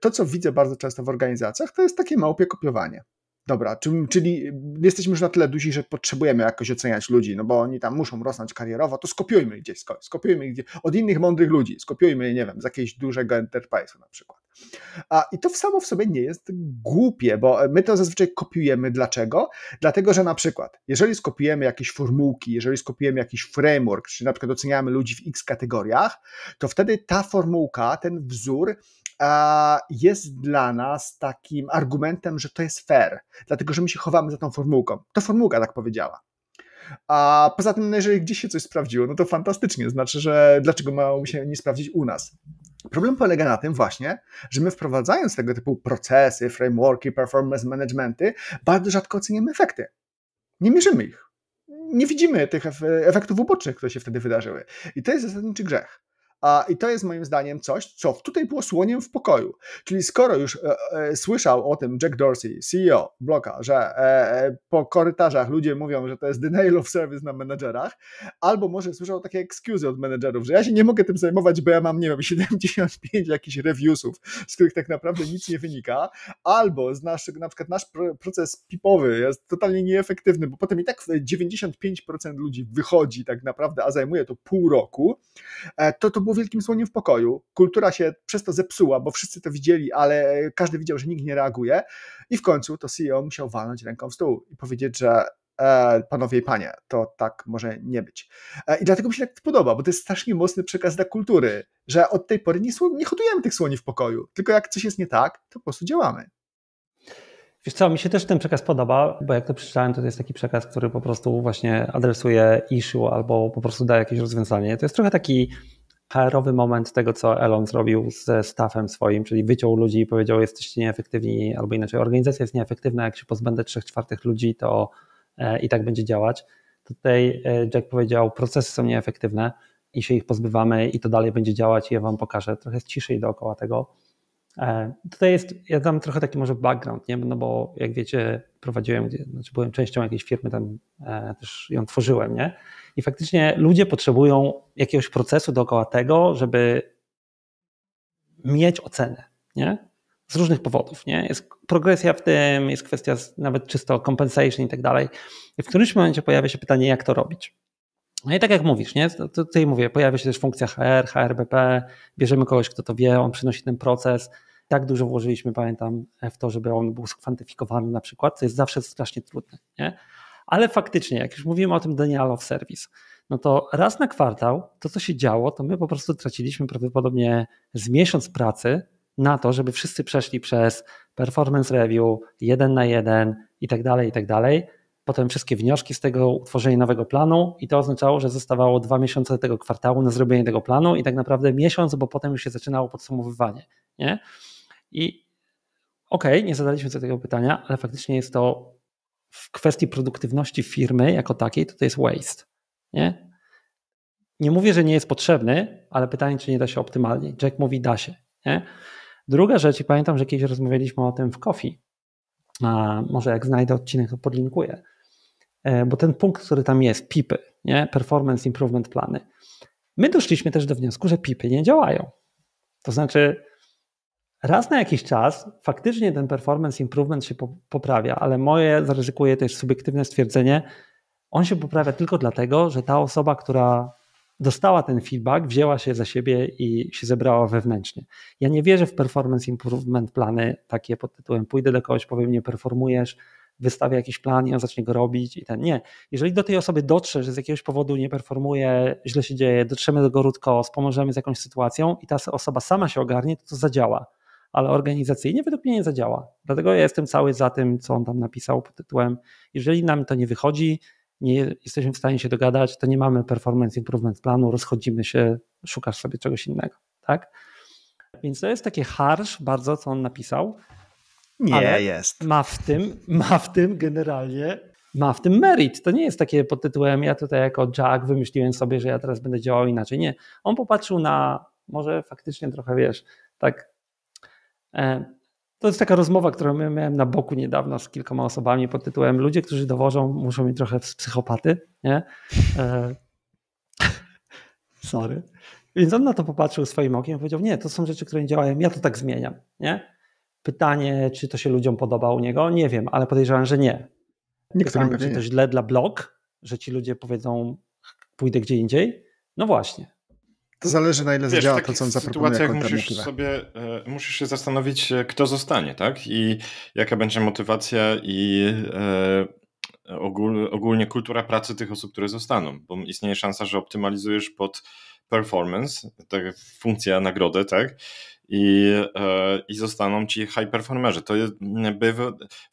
to, co widzę bardzo często w organizacjach, to jest takie małpie kopiowanie. Dobra, czyli jesteśmy już na tyle duzi, że potrzebujemy jakoś oceniać ludzi, no bo oni tam muszą rosnąć karierowo, to skopiujmy gdzieś, skopiujmy gdzieś, od innych mądrych ludzi, skopiujmy, nie wiem, z jakiegoś dużego enterprise'u na przykład. A, I to samo w sobie nie jest głupie, bo my to zazwyczaj kopiujemy. Dlaczego? Dlatego, że na przykład, jeżeli skopiujemy jakieś formułki, jeżeli skopiujemy jakiś framework, czy na przykład oceniamy ludzi w x kategoriach, to wtedy ta formułka, ten wzór jest dla nas takim argumentem, że to jest fair, dlatego że my się chowamy za tą formułką. To formułka tak powiedziała. A poza tym, no, jeżeli gdzieś się coś sprawdziło, no to fantastycznie, znaczy, że dlaczego mało się nie sprawdzić u nas? Problem polega na tym właśnie, że my wprowadzając tego typu procesy, frameworki, performance managementy, bardzo rzadko oceniamy efekty. Nie mierzymy ich. Nie widzimy tych efektów ubocznych, które się wtedy wydarzyły. I to jest zasadniczy grzech. A, I to jest moim zdaniem coś, co tutaj było słoniem w pokoju. Czyli skoro już e, e, słyszał o tym Jack Dorsey, CEO bloka, że e, e, po korytarzach ludzie mówią, że to jest denial of service na menedżerach, albo może słyszał takie excuse od menedżerów, że ja się nie mogę tym zajmować, bo ja mam, nie wiem, 75 jakichś reviewsów, z których tak naprawdę nic nie wynika, albo z naszych, na przykład nasz proces pipowy jest totalnie nieefektywny, bo potem i tak 95% ludzi wychodzi tak naprawdę, a zajmuje to pół roku, e, to to było wielkim słoniem w pokoju. Kultura się przez to zepsuła, bo wszyscy to widzieli, ale każdy widział, że nikt nie reaguje. I w końcu to CEO musiał walnąć ręką w stół i powiedzieć, że e, panowie i panie, to tak może nie być. E, I dlatego mi się tak podoba, bo to jest strasznie mocny przekaz dla kultury, że od tej pory nie, nie hodujemy tych słoni w pokoju, tylko jak coś jest nie tak, to po prostu działamy. Wiesz co, mi się też ten przekaz podoba, bo jak to przeczytałem, to, to jest taki przekaz, który po prostu właśnie adresuje issue albo po prostu daje jakieś rozwiązanie. To jest trochę taki HR-owy moment tego, co Elon zrobił ze staffem swoim, czyli wyciął ludzi i powiedział, jesteście nieefektywni, albo inaczej, organizacja jest nieefektywna, jak się pozbędę trzech czwartych ludzi, to e, i tak będzie działać. Tutaj e, Jack powiedział, procesy są nieefektywne i się ich pozbywamy i to dalej będzie działać i ja wam pokażę. Trochę ciszej dookoła tego. E, tutaj jest, ja dam trochę taki może background, nie? no bo jak wiecie, prowadziłem, znaczy byłem częścią jakiejś firmy, tam też ją tworzyłem, nie? I faktycznie ludzie potrzebują jakiegoś procesu dookoła tego, żeby mieć ocenę, nie? Z różnych powodów, nie? Jest progresja w tym, jest kwestia nawet czysto compensation i tak dalej. I w którymś momencie pojawia się pytanie, jak to robić? No i tak jak mówisz, nie? To tutaj mówię, pojawia się też funkcja HR, HRBP, bierzemy kogoś, kto to wie, on przynosi ten proces. Tak dużo włożyliśmy, pamiętam, w to, żeby on był skwantyfikowany na przykład, co jest zawsze strasznie trudne, nie? Ale faktycznie, jak już mówiłem o tym Danielu w service, no to raz na kwartał to, co się działo, to my po prostu traciliśmy prawdopodobnie z miesiąc pracy na to, żeby wszyscy przeszli przez performance review, jeden na jeden i tak dalej, i tak dalej. Potem wszystkie wnioski z tego utworzenie nowego planu, i to oznaczało, że zostawało dwa miesiące tego kwartału na zrobienie tego planu, i tak naprawdę miesiąc, bo potem już się zaczynało podsumowywanie. Nie? I okej, okay, nie zadaliśmy sobie tego pytania, ale faktycznie jest to w kwestii produktywności firmy jako takiej, to to jest waste. Nie? nie mówię, że nie jest potrzebny, ale pytanie, czy nie da się optymalnie. Jack mówi, da się. Nie? Druga rzecz, i pamiętam, że kiedyś rozmawialiśmy o tym w Kofi. Może jak znajdę odcinek, to podlinkuję. E, bo ten punkt, który tam jest, pipy, nie? performance improvement plany. My doszliśmy też do wniosku, że pipy nie działają. To znaczy, Raz na jakiś czas faktycznie ten performance improvement się poprawia, ale moje zaryzykuję też subiektywne stwierdzenie, on się poprawia tylko dlatego, że ta osoba, która dostała ten feedback, wzięła się za siebie i się zebrała wewnętrznie. Ja nie wierzę w performance improvement plany takie pod tytułem pójdę do kogoś, powiem nie performujesz, wystawię jakiś plan i on zacznie go robić i ten. Nie. Jeżeli do tej osoby dotrze, że z jakiegoś powodu nie performuje, źle się dzieje, dotrzemy do go rutko, z jakąś sytuacją i ta osoba sama się ogarnie, to to zadziała ale organizacyjnie według mnie nie zadziała. Dlatego ja jestem cały za tym, co on tam napisał pod tytułem: Jeżeli nam to nie wychodzi, nie jesteśmy w stanie się dogadać, to nie mamy performance improvement planu, rozchodzimy się, szukasz sobie czegoś innego. Tak? Więc to jest takie harsh, bardzo, co on napisał. Nie jest. Ma w tym, ma w tym generalnie, ma w tym merit. To nie jest takie pod tytułem ja tutaj jako Jack wymyśliłem sobie, że ja teraz będę działał inaczej. Nie. On popatrzył na może faktycznie trochę, wiesz, tak E, to jest taka rozmowa, którą miałem na boku niedawno z kilkoma osobami pod tytułem Ludzie, którzy dowożą, muszą mieć trochę psychopaty. Nie? E, sorry. Więc on na to popatrzył swoim okiem i powiedział: Nie, to są rzeczy, które nie działają, ja to tak zmieniam. Nie? Pytanie, czy to się ludziom podoba u niego? Nie wiem, ale podejrzewam, że nie. Pytanie, czy to źle dla blog, że ci ludzie powiedzą: Pójdę gdzie indziej? No właśnie. To zależy na ile Wiesz, zadziała to, co on zaproponuje. W sytuacjach musisz sobie, e, musisz się zastanowić, e, kto zostanie, tak? I jaka będzie motywacja i e, ogól, ogólnie kultura pracy tych osób, które zostaną. Bo istnieje szansa, że optymalizujesz pod performance, tak, funkcja, nagrodę, tak? I, e, i zostaną ci high performerzy. To jest,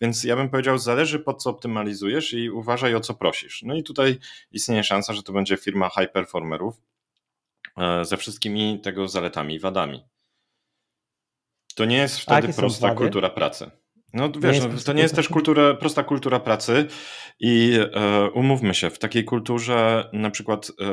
więc ja bym powiedział, zależy pod co optymalizujesz i uważaj o co prosisz. No i tutaj istnieje szansa, że to będzie firma high performerów, E, ze wszystkimi tego zaletami i wadami. To nie jest wtedy prosta kultura pracy. No wiesz, nie no, to nie jest też kultura, prosta kultura pracy i e, umówmy się, w takiej kulturze na przykład e,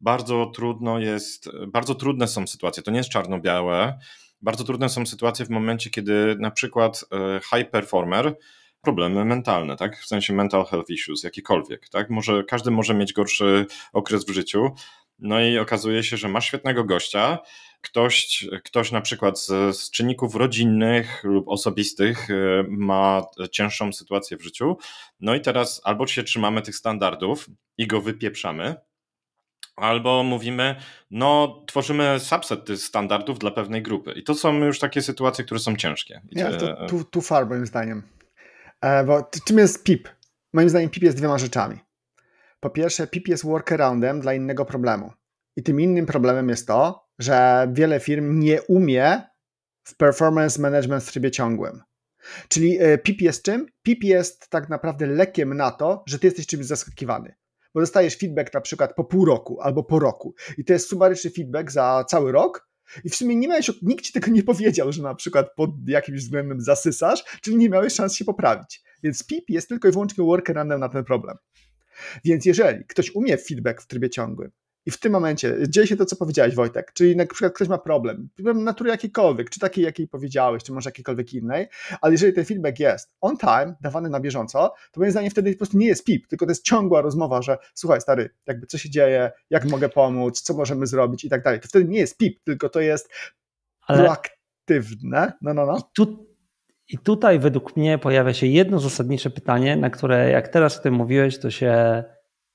bardzo trudno jest, bardzo trudne są sytuacje, to nie jest czarno-białe, bardzo trudne są sytuacje w momencie, kiedy na przykład e, high performer problemy mentalne, tak? W sensie mental health issues, jakiekolwiek, tak? Może, każdy może mieć gorszy okres w życiu, no i okazuje się, że masz świetnego gościa. Ktoś, ktoś na przykład z, z czynników rodzinnych lub osobistych y, ma cięższą sytuację w życiu. No i teraz albo się trzymamy tych standardów i go wypieprzamy, albo mówimy, no tworzymy subset tych standardów dla pewnej grupy. I to są już takie sytuacje, które są ciężkie. Nie, Ja, to too, too far moim zdaniem. E, bo czym jest PIP? Moim zdaniem PIP jest dwiema rzeczami. Po pierwsze, PIP jest workaroundem dla innego problemu. I tym innym problemem jest to, że wiele firm nie umie w performance management w trybie ciągłym. Czyli e, PIP jest czym? PIP jest tak naprawdę lekiem na to, że ty jesteś czymś zaskakiwany. Bo dostajesz feedback na przykład po pół roku albo po roku. I to jest sumaryczny feedback za cały rok. I w sumie nie miałeś, nikt ci tego nie powiedział, że na przykład pod jakimś względem zasysasz, czyli nie miałeś szans się poprawić. Więc PIP jest tylko i wyłącznie workaroundem na ten problem. Więc jeżeli ktoś umie feedback w trybie ciągłym, i w tym momencie dzieje się to, co powiedziałeś, Wojtek, czyli na przykład ktoś ma problem, problem natury jakiejkolwiek, czy takiej, jakiej powiedziałeś, czy może jakiejkolwiek innej, ale jeżeli ten feedback jest on time, dawany na bieżąco, to moim zdaniem wtedy po prostu nie jest pip, tylko to jest ciągła rozmowa, że słuchaj, stary, jakby co się dzieje, jak mogę pomóc, co możemy zrobić i tak dalej. To wtedy nie jest pip, tylko to jest ale... proaktywne. No, no, no. I tu, i tutaj według mnie pojawia się jedno zasadnicze pytanie, na które jak teraz o tym mówiłeś, to się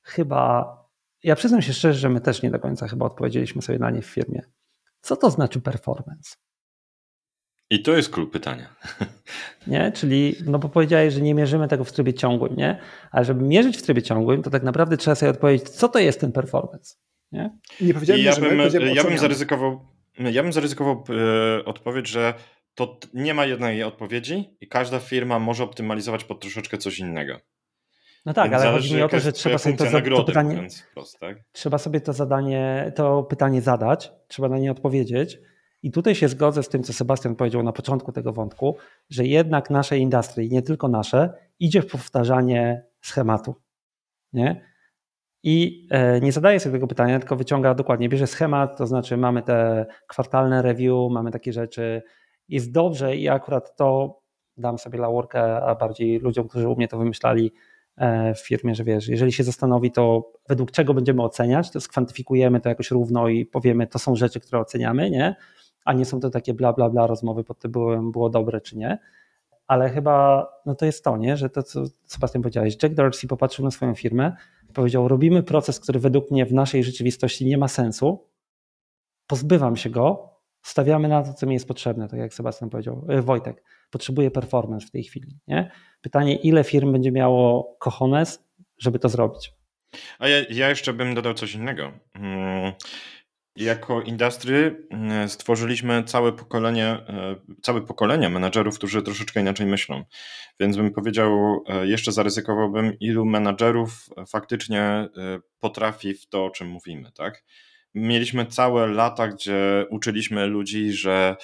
chyba. Ja przyznam się szczerze, że my też nie do końca chyba odpowiedzieliśmy sobie na nie w firmie. Co to znaczy performance? I to jest klucz pytania. Nie, czyli, no bo powiedziałeś, że nie mierzymy tego w trybie ciągłym, nie? Ale żeby mierzyć w trybie ciągłym, to tak naprawdę trzeba sobie odpowiedzieć, co to jest ten performance. Nie, nie powiedziałem, I ja, bym, ja bym zaryzykował, ja bym zaryzykował e, odpowiedź, że to nie ma jednej odpowiedzi i każda firma może optymalizować pod troszeczkę coś innego. No tak, Więc ale chodzi mi o to, że trzeba sobie to, nagrody, to pytanie, wprost, tak? trzeba sobie to zadanie, to pytanie zadać, trzeba na nie odpowiedzieć. I tutaj się zgodzę z tym, co Sebastian powiedział na początku tego wątku, że jednak nasze industrie, nie tylko nasze, idzie w powtarzanie schematu. Nie? I e, nie zadaje sobie tego pytania, tylko wyciąga dokładnie, bierze schemat, to znaczy mamy te kwartalne review, mamy takie rzeczy, jest dobrze i akurat to dam sobie laurkę, a bardziej ludziom, którzy u mnie to wymyślali e, w firmie, że wiesz, jeżeli się zastanowi, to według czego będziemy oceniać, to skwantyfikujemy to jakoś równo i powiemy, to są rzeczy, które oceniamy, nie? A nie są to takie bla, bla, bla rozmowy pod tytułem było dobre czy nie. Ale chyba no to jest to, nie? że to, co Sebastian powiedziałeś, Jack Dorsey popatrzył na swoją firmę, powiedział, robimy proces, który według mnie w naszej rzeczywistości nie ma sensu, pozbywam się go, stawiamy na to, co mi jest potrzebne, tak jak Sebastian powiedział, e, Wojtek, potrzebuje performance w tej chwili. Nie? Pytanie, ile firm będzie miało cojones, żeby to zrobić? A ja, ja jeszcze bym dodał coś innego. Mm, jako industry mm, stworzyliśmy całe pokolenie, e, całe pokolenie menadżerów, którzy troszeczkę inaczej myślą. Więc bym powiedział, e, jeszcze zaryzykowałbym, ilu menadżerów faktycznie potrafi w to, o czym mówimy, tak? mieliśmy całe lata, gdzie uczyliśmy ludzi, że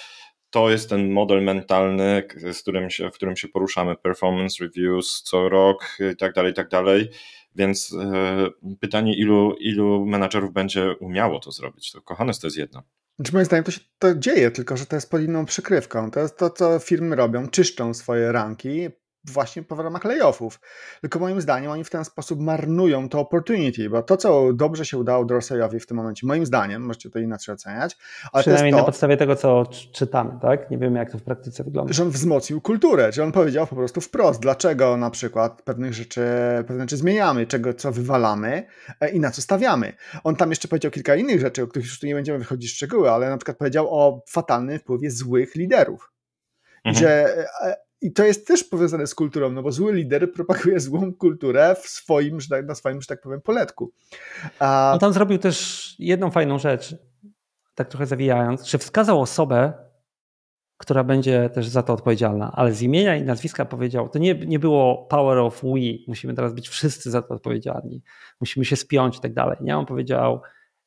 to jest ten model mentalny, z którym się, w którym się poruszamy, performance reviews co rok i tak dalej, i tak dalej. Więc e, pytanie, ilu, ilu menadżerów będzie umiało to zrobić? To kochane, to jest jedno. Znaczy moim zdaniem to się to dzieje, tylko że to jest pod inną przykrywką. To jest to, co firmy robią. Czyszczą swoje ranki, właśnie w ramach layoffów. Tylko moim zdaniem oni w ten sposób marnują to opportunity, bo to, co dobrze się udało Dorseyowi w tym momencie, moim zdaniem, możecie to inaczej oceniać. Ale Przynajmniej to to, na podstawie tego, co czytamy, tak? Nie wiemy, jak to w praktyce wygląda. Że on wzmocnił kulturę, że on powiedział po prostu wprost, dlaczego na przykład pewnych rzeczy, pewne rzeczy zmieniamy, czego, co wywalamy e, i na co stawiamy. On tam jeszcze powiedział kilka innych rzeczy, o których już tu nie będziemy wychodzić w szczegóły, ale na przykład powiedział o fatalnym wpływie złych liderów. Mhm. Gdzie i to jest też powiązane z kulturą, no bo zły lider propaguje złą kulturę w swoim, że tak, na swoim, że tak powiem, poletku. A... On tam zrobił też jedną fajną rzecz, tak trochę zawijając, że wskazał osobę, która będzie też za to odpowiedzialna, ale z imienia i nazwiska powiedział, to nie, nie było power of we, musimy teraz być wszyscy za to odpowiedzialni, musimy się spiąć i tak dalej. Nie, on powiedział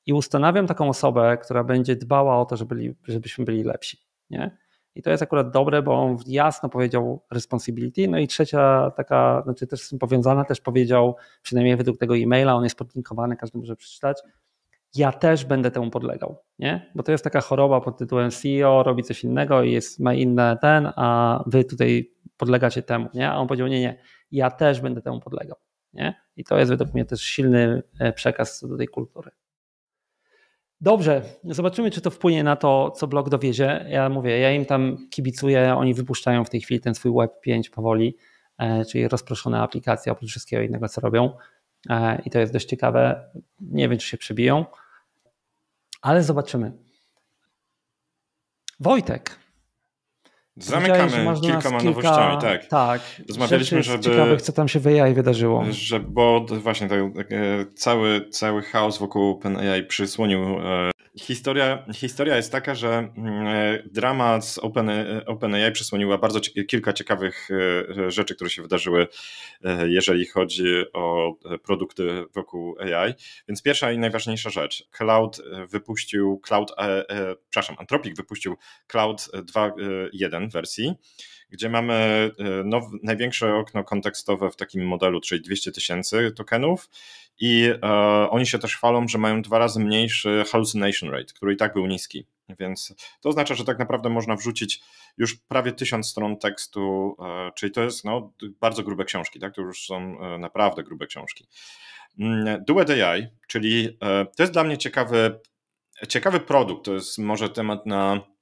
i ustanawiam taką osobę, która będzie dbała o to, żeby, żebyśmy byli lepsi. Nie? I to jest akurat dobre, bo on jasno powiedział responsibility. No i trzecia taka, znaczy też z tym powiązana, też powiedział, przynajmniej według tego e-maila, on jest podlinkowany, każdy może przeczytać, ja też będę temu podlegał, nie? Bo to jest taka choroba pod tytułem CEO robi coś innego i jest, ma inne ten, a wy tutaj podlegacie temu, nie? A on powiedział, nie, nie, ja też będę temu podlegał, nie? I to jest według mnie też silny e, przekaz co do tej kultury. Dobrze, zobaczymy, czy to wpłynie na to, co blog dowiezie. Ja mówię, ja im tam kibicuję, oni wypuszczają w tej chwili ten swój Web 5 powoli, e, czyli rozproszone aplikacje oprócz wszystkiego innego, co robią. E, I to jest dość ciekawe. Nie wiem, czy się przebiją, ale zobaczymy. Wojtek, Zamykamy kilkoma nowościami, tak. Tak. Rozmawialiśmy, żeby. Ciekawych, co tam się w AI wydarzyło. Że, bo właśnie tak, e, cały, cały chaos wokół OpenAI przysłonił. E, historia, historia jest taka, że mm, e, drama z Open, OpenAI przysłoniła bardzo kilka ciekawych rzeczy, które się wydarzyły, jeżeli chodzi o produkty wokół AI. Więc pierwsza i najważniejsza rzecz. Cloud wypuścił, Cloud, przepraszam, Antropik wypuścił Cloud 2.1 wersji, gdzie mamy e, now, największe okno kontekstowe w takim modelu, czyli 200 tysięcy tokenów i e, oni się też chwalą, że mają dwa razy mniejszy hallucination rate, który i tak był niski. Więc to oznacza, że tak naprawdę można wrzucić już prawie tysiąc stron tekstu, e, czyli to jest no, bardzo grube książki, tak? to już są e, naprawdę grube książki. Mm, Duet AI, czyli e, to jest dla mnie ciekawy, ciekawy produkt, to jest może temat na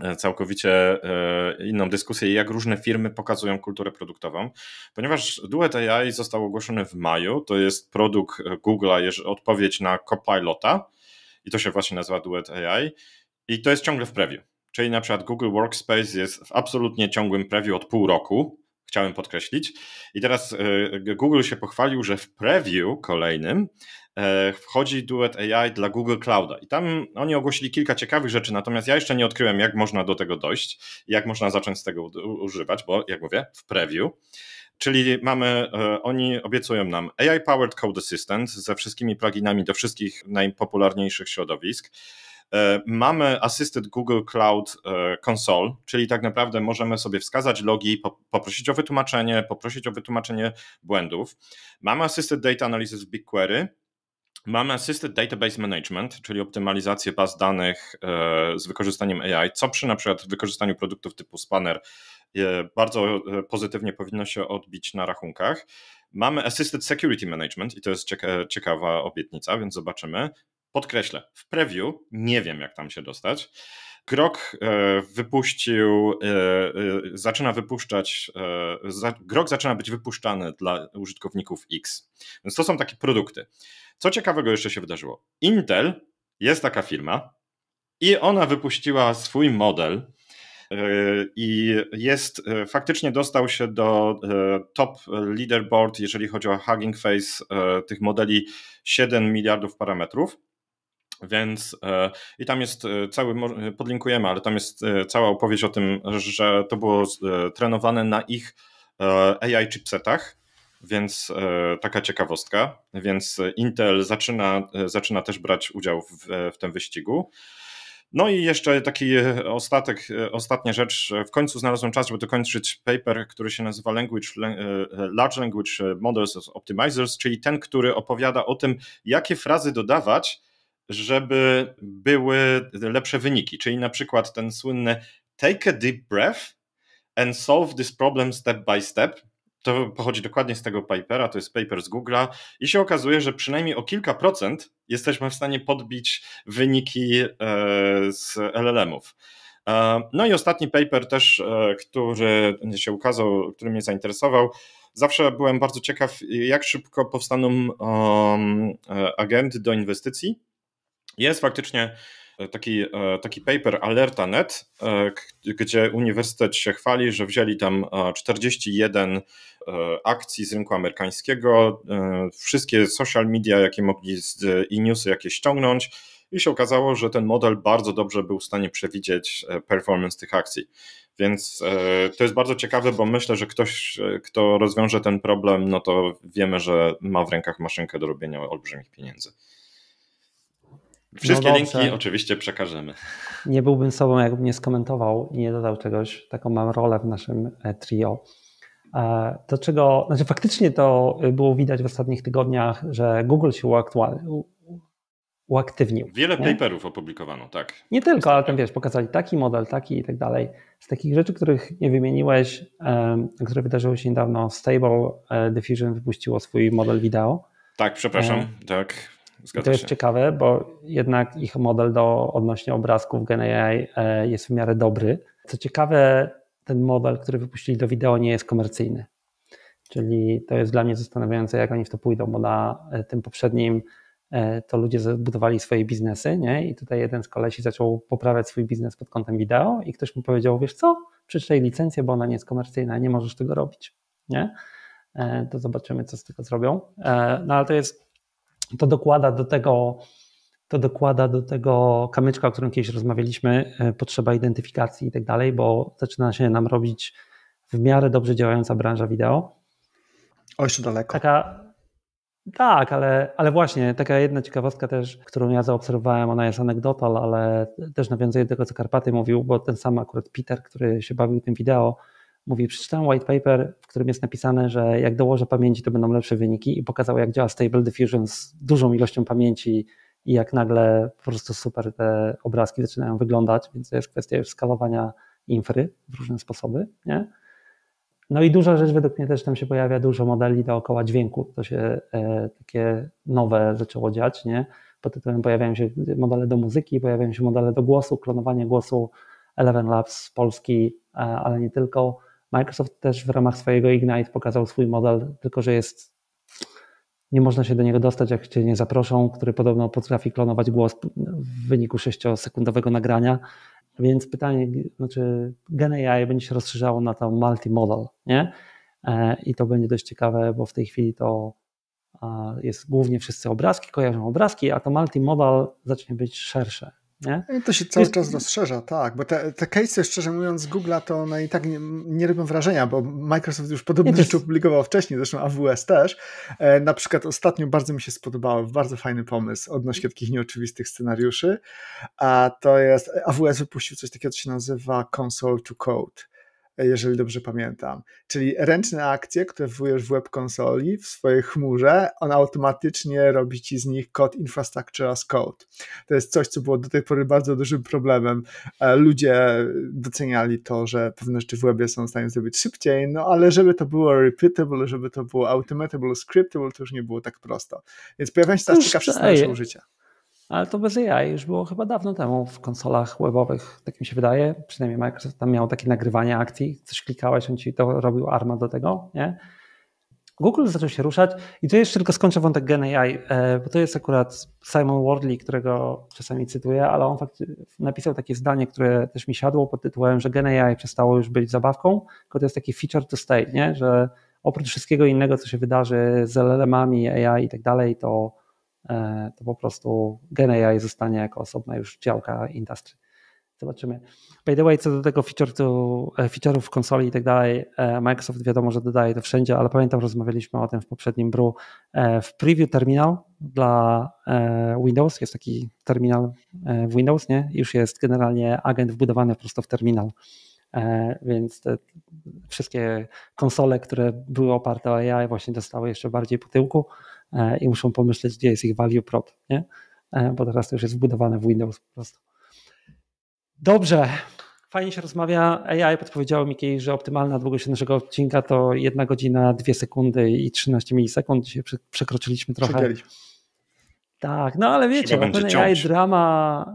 E, całkowicie e, inną dyskusję, jak różne firmy pokazują kulturę produktową, ponieważ Duet AI został ogłoszony w maju, to jest produkt Google'a, odpowiedź na Copilota i to się właśnie nazywa Duet AI i to jest ciągle w preview, czyli na przykład Google Workspace jest w absolutnie ciągłym preview od pół roku, chciałem podkreślić. I teraz e, Google się pochwalił, że w preview kolejnym e, wchodzi duet AI dla Google Clouda. I tam oni ogłosili kilka ciekawych rzeczy, natomiast ja jeszcze nie odkryłem, jak można do tego dojść, jak można zacząć z tego używać, bo jak mówię, w preview. Czyli mamy, e, oni obiecują nam AI-powered code assistant ze wszystkimi pluginami do wszystkich najpopularniejszych środowisk E, mamy Assisted Google Cloud Console, e, czyli tak naprawdę możemy sobie wskazać logi, poprosić o wytłumaczenie, poprosić o wytłumaczenie błędów. Mamy Assisted Data Analysis BigQuery, Mamy Assisted Database Management, czyli optymalizację baz danych e, z wykorzystaniem AI, co przy na przykład wykorzystaniu produktów typu Spanner bardzo pozytywnie powinno się odbić na rachunkach. Mamy Assisted Security Management i to jest ciekawa obietnica, więc zobaczymy podkreślę, w preview nie wiem, jak tam się dostać. Grok e, wypuścił, e, e, zaczyna wypuszczać, Grok zaczyna być wypuszczany dla użytkowników X. Więc to są takie produkty. Co ciekawego jeszcze się wydarzyło? Intel jest taka firma i ona wypuściła swój model i jest, faktycznie dostał się do top leaderboard, jeżeli chodzi o Hugging Face, tych modeli 7 miliardów parametrów. Więc e, i tam jest e, cały, podlinkujemy, ale tam jest e, cała opowieść o tym, że to było trenowane na ich AI chipsetach, więc taka ciekawostka. Więc Intel zaczyna, zaczyna też brać udział w, w tym wyścigu. No i jeszcze taki ostatek, ostatnia rzecz. W końcu znalazłem czas, żeby dokończyć paper, który się nazywa Language, Large Language Models Optimizers, czyli ten, który opowiada o tym, jakie frazy dodawać, żeby były lepsze wyniki. Czyli na przykład ten słynny take a deep breath and solve this problem step by step. To pochodzi dokładnie z tego papera, to jest paper z Google'a i się okazuje, że przynajmniej o kilka procent jesteśmy w stanie podbić wyniki e, z LLM-ów. E, no i ostatni paper też, e, który się ukazał, który mnie zainteresował, zawsze byłem bardzo ciekaw, jak szybko powstaną um, agendy do inwestycji. Jest faktycznie e, taki, e, taki paper Alerta.net, e, gdzie uniwersytet się chwali, że wzięli tam 41 akcji z rynku amerykańskiego, wszystkie social media, jakie mogli i newsy jakie ściągnąć. I się okazało, że ten model bardzo dobrze był w stanie przewidzieć performance tych akcji. Więc to jest bardzo ciekawe, bo myślę, że ktoś, kto rozwiąże ten problem, no to wiemy, że ma w rękach maszynkę do robienia olbrzymich pieniędzy. Wszystkie no linki oczywiście przekażemy. Nie byłbym sobą, jakbym nie skomentował i nie dodał czegoś. Taką mam rolę w naszym e, trio. to e, czego, znaczy faktycznie to e, było widać w ostatnich tygodniach, że Google się uaktualnił, uaktywnił. Wiele nie? paperów opublikowano, tak. Nie tylko, ale tam wiesz, pokazali taki model, taki i tak dalej. Z takich rzeczy, których nie wymieniłeś, um, które wydarzyły się niedawno, Stable Diffusion wypuściło swój model wideo. Tak, przepraszam, um, tak to jest się. ciekawe, bo jednak ich model do odnośnie obrazków GenAI e, jest w miarę dobry. Co ciekawe, ten model, który wypuścili do wideo, nie jest komercyjny. Czyli to jest dla mnie zastanawiające, jak oni w to pójdą, bo na e, tym poprzednim e, to ludzie zbudowali swoje biznesy, nie? I tutaj jeden z kolesi zaczął poprawiać swój biznes pod kątem wideo i ktoś mu powiedział, wiesz co, przeczytaj licencję, bo ona nie jest komercyjna, nie możesz tego robić, nie? To zobaczymy, co z tego zrobią. No ale to jest to dokłada do tego, to dokłada do tego kamyczka, o którym kiedyś rozmawialiśmy, e, potrzeba identyfikacji i tak dalej, bo zaczyna się nam robić w miarę dobrze działająca branża wideo. O, jeszcze daleko. Taka, tak, ale, ale właśnie taka jedna ciekawostka też, którą ja zaobserwowałem, ona jest anegdotal, ale też nawiązuje do tego, co Karpaty mówił, bo ten sam akurat Peter, który się bawił tym wideo, Mówi, przeczytałem white paper, w którym jest napisane, że jak dołożę pamięci, to będą lepsze wyniki i pokazał, jak działa Stable Diffusion z dużą ilością pamięci i jak nagle po prostu super te obrazki zaczynają wyglądać, więc to jest kwestia już skalowania infry w różne sposoby. Nie? No i duża rzecz według mnie też tam się pojawia, dużo modeli dookoła dźwięku, to się e, takie nowe zaczęło dziać, nie? pod tytułem pojawiają się modele do muzyki, pojawiają się modele do głosu, klonowanie głosu Eleven Labs z Polski, e, ale nie tylko, Microsoft też w ramach swojego Ignite pokazał swój model, tylko że jest nie można się do niego dostać, jak cię nie zaproszą, który podobno potrafi klonować głos w wyniku sześciosekundowego nagrania. Więc pytanie, znaczy GenAI będzie się rozszerzało na tam multimodal, nie? E, I to będzie dość ciekawe, bo w tej chwili to jest głównie wszyscy obrazki, kojarzą obrazki, a to multimodal zacznie być szersze. Nie? No to się cały jest... czas rozszerza, tak, bo te, te case'y, szczerze mówiąc, z Google'a to one i tak nie, nie robią wrażenia, bo Microsoft już podobne rzeczy opublikował wcześniej, zresztą AWS też. E, na przykład ostatnio bardzo mi się spodobało, bardzo fajny pomysł odnośnie takich nieoczywistych scenariuszy, a to jest, AWS wypuścił coś takiego, co się nazywa Console to Code E, jeżeli dobrze pamiętam. Czyli ręczne akcje, które wywołujesz w web konsoli, w swojej chmurze, on automatycznie robi ci z nich kod infrastructure as code. To jest coś, co było do tej pory bardzo dużym problemem. E, ludzie doceniali to, że pewne rzeczy w webie są w stanie zrobić szybciej, no ale żeby to było repeatable, żeby to było automatable, scriptable, to już nie było tak prosto. Więc pojawia się teraz ciekawsze scenariusze użycia ale to bez AI już było chyba dawno temu w konsolach webowych, tak mi się wydaje. Przynajmniej Microsoft tam miał takie nagrywanie akcji, coś klikałeś, on ci to robił arma do tego, nie? Google zaczął się ruszać i tu jeszcze tylko skończę wątek Gen AI, e, bo to jest akurat Simon Wardley, którego czasami cytuję, ale on napisał takie zdanie, które też mi siadło pod tytułem, że Gen AI przestało już być zabawką, tylko to jest taki feature to stay, nie? że oprócz wszystkiego innego, co się wydarzy z LLM-ami, AI i tak dalej, to E, to po prostu GenAI zostanie jako osobna już działka industry. Zobaczymy. By the way, co do tego e, feature'ów w konsoli i tak dalej, e, Microsoft wiadomo, że dodaje to wszędzie, ale pamiętam, rozmawialiśmy o tym w poprzednim BRU. W preview terminal dla Windows jest taki terminal w Windows, nie? Już jest generalnie agent wbudowany prosto w terminal. Więc te wszystkie konsole, które były oparte o AI, właśnie dostały jeszcze bardziej po tyłku. E, i muszą pomyśleć, gdzie jest ich value prop, nie? E, bo teraz to już jest wbudowane w Windows po prostu. Dobrze, fajnie się rozmawia. AI podpowiedziało mi że optymalna długość naszego odcinka to 1 godzina, 2 sekundy i 13 milisekund. Dzisiaj przekroczyliśmy trochę. Tak, no ale wiecie, ten AI drama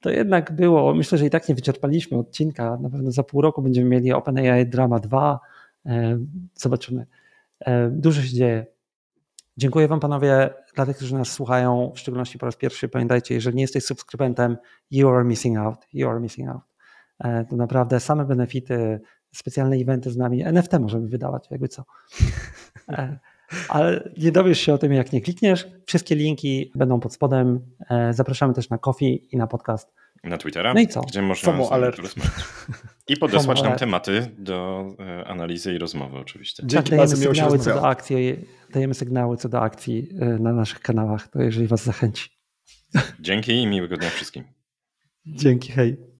to jednak było, myślę, że i tak nie wyczerpaliśmy odcinka. Na pewno za pół roku będziemy mieli OpenAI Drama 2. Zobaczymy. Dużo się dzieje. Dziękuję Wam panowie, dla tych, którzy nas słuchają, w szczególności po raz pierwszy, pamiętajcie, jeżeli nie jesteś subskrybentem, you are missing out, you are missing out. E, to naprawdę same benefity, specjalne eventy z nami, NFT możemy wydawać, jakby co. E, ale nie dowiesz się o tym, jak nie klikniesz. Wszystkie linki będą pod spodem. E, zapraszamy też na Kofi i na podcast. Na Twittera? No i co? Gdzie można Samo alert. I podesłać nam alert. tematy do e, analizy i rozmowy oczywiście. Dzięki tak, dajemy sygnały, co do akcji, dajemy sygnały co do akcji e, na naszych kanałach, to jeżeli was zachęci. Dzięki i miłego dnia wszystkim. Dzięki, hej.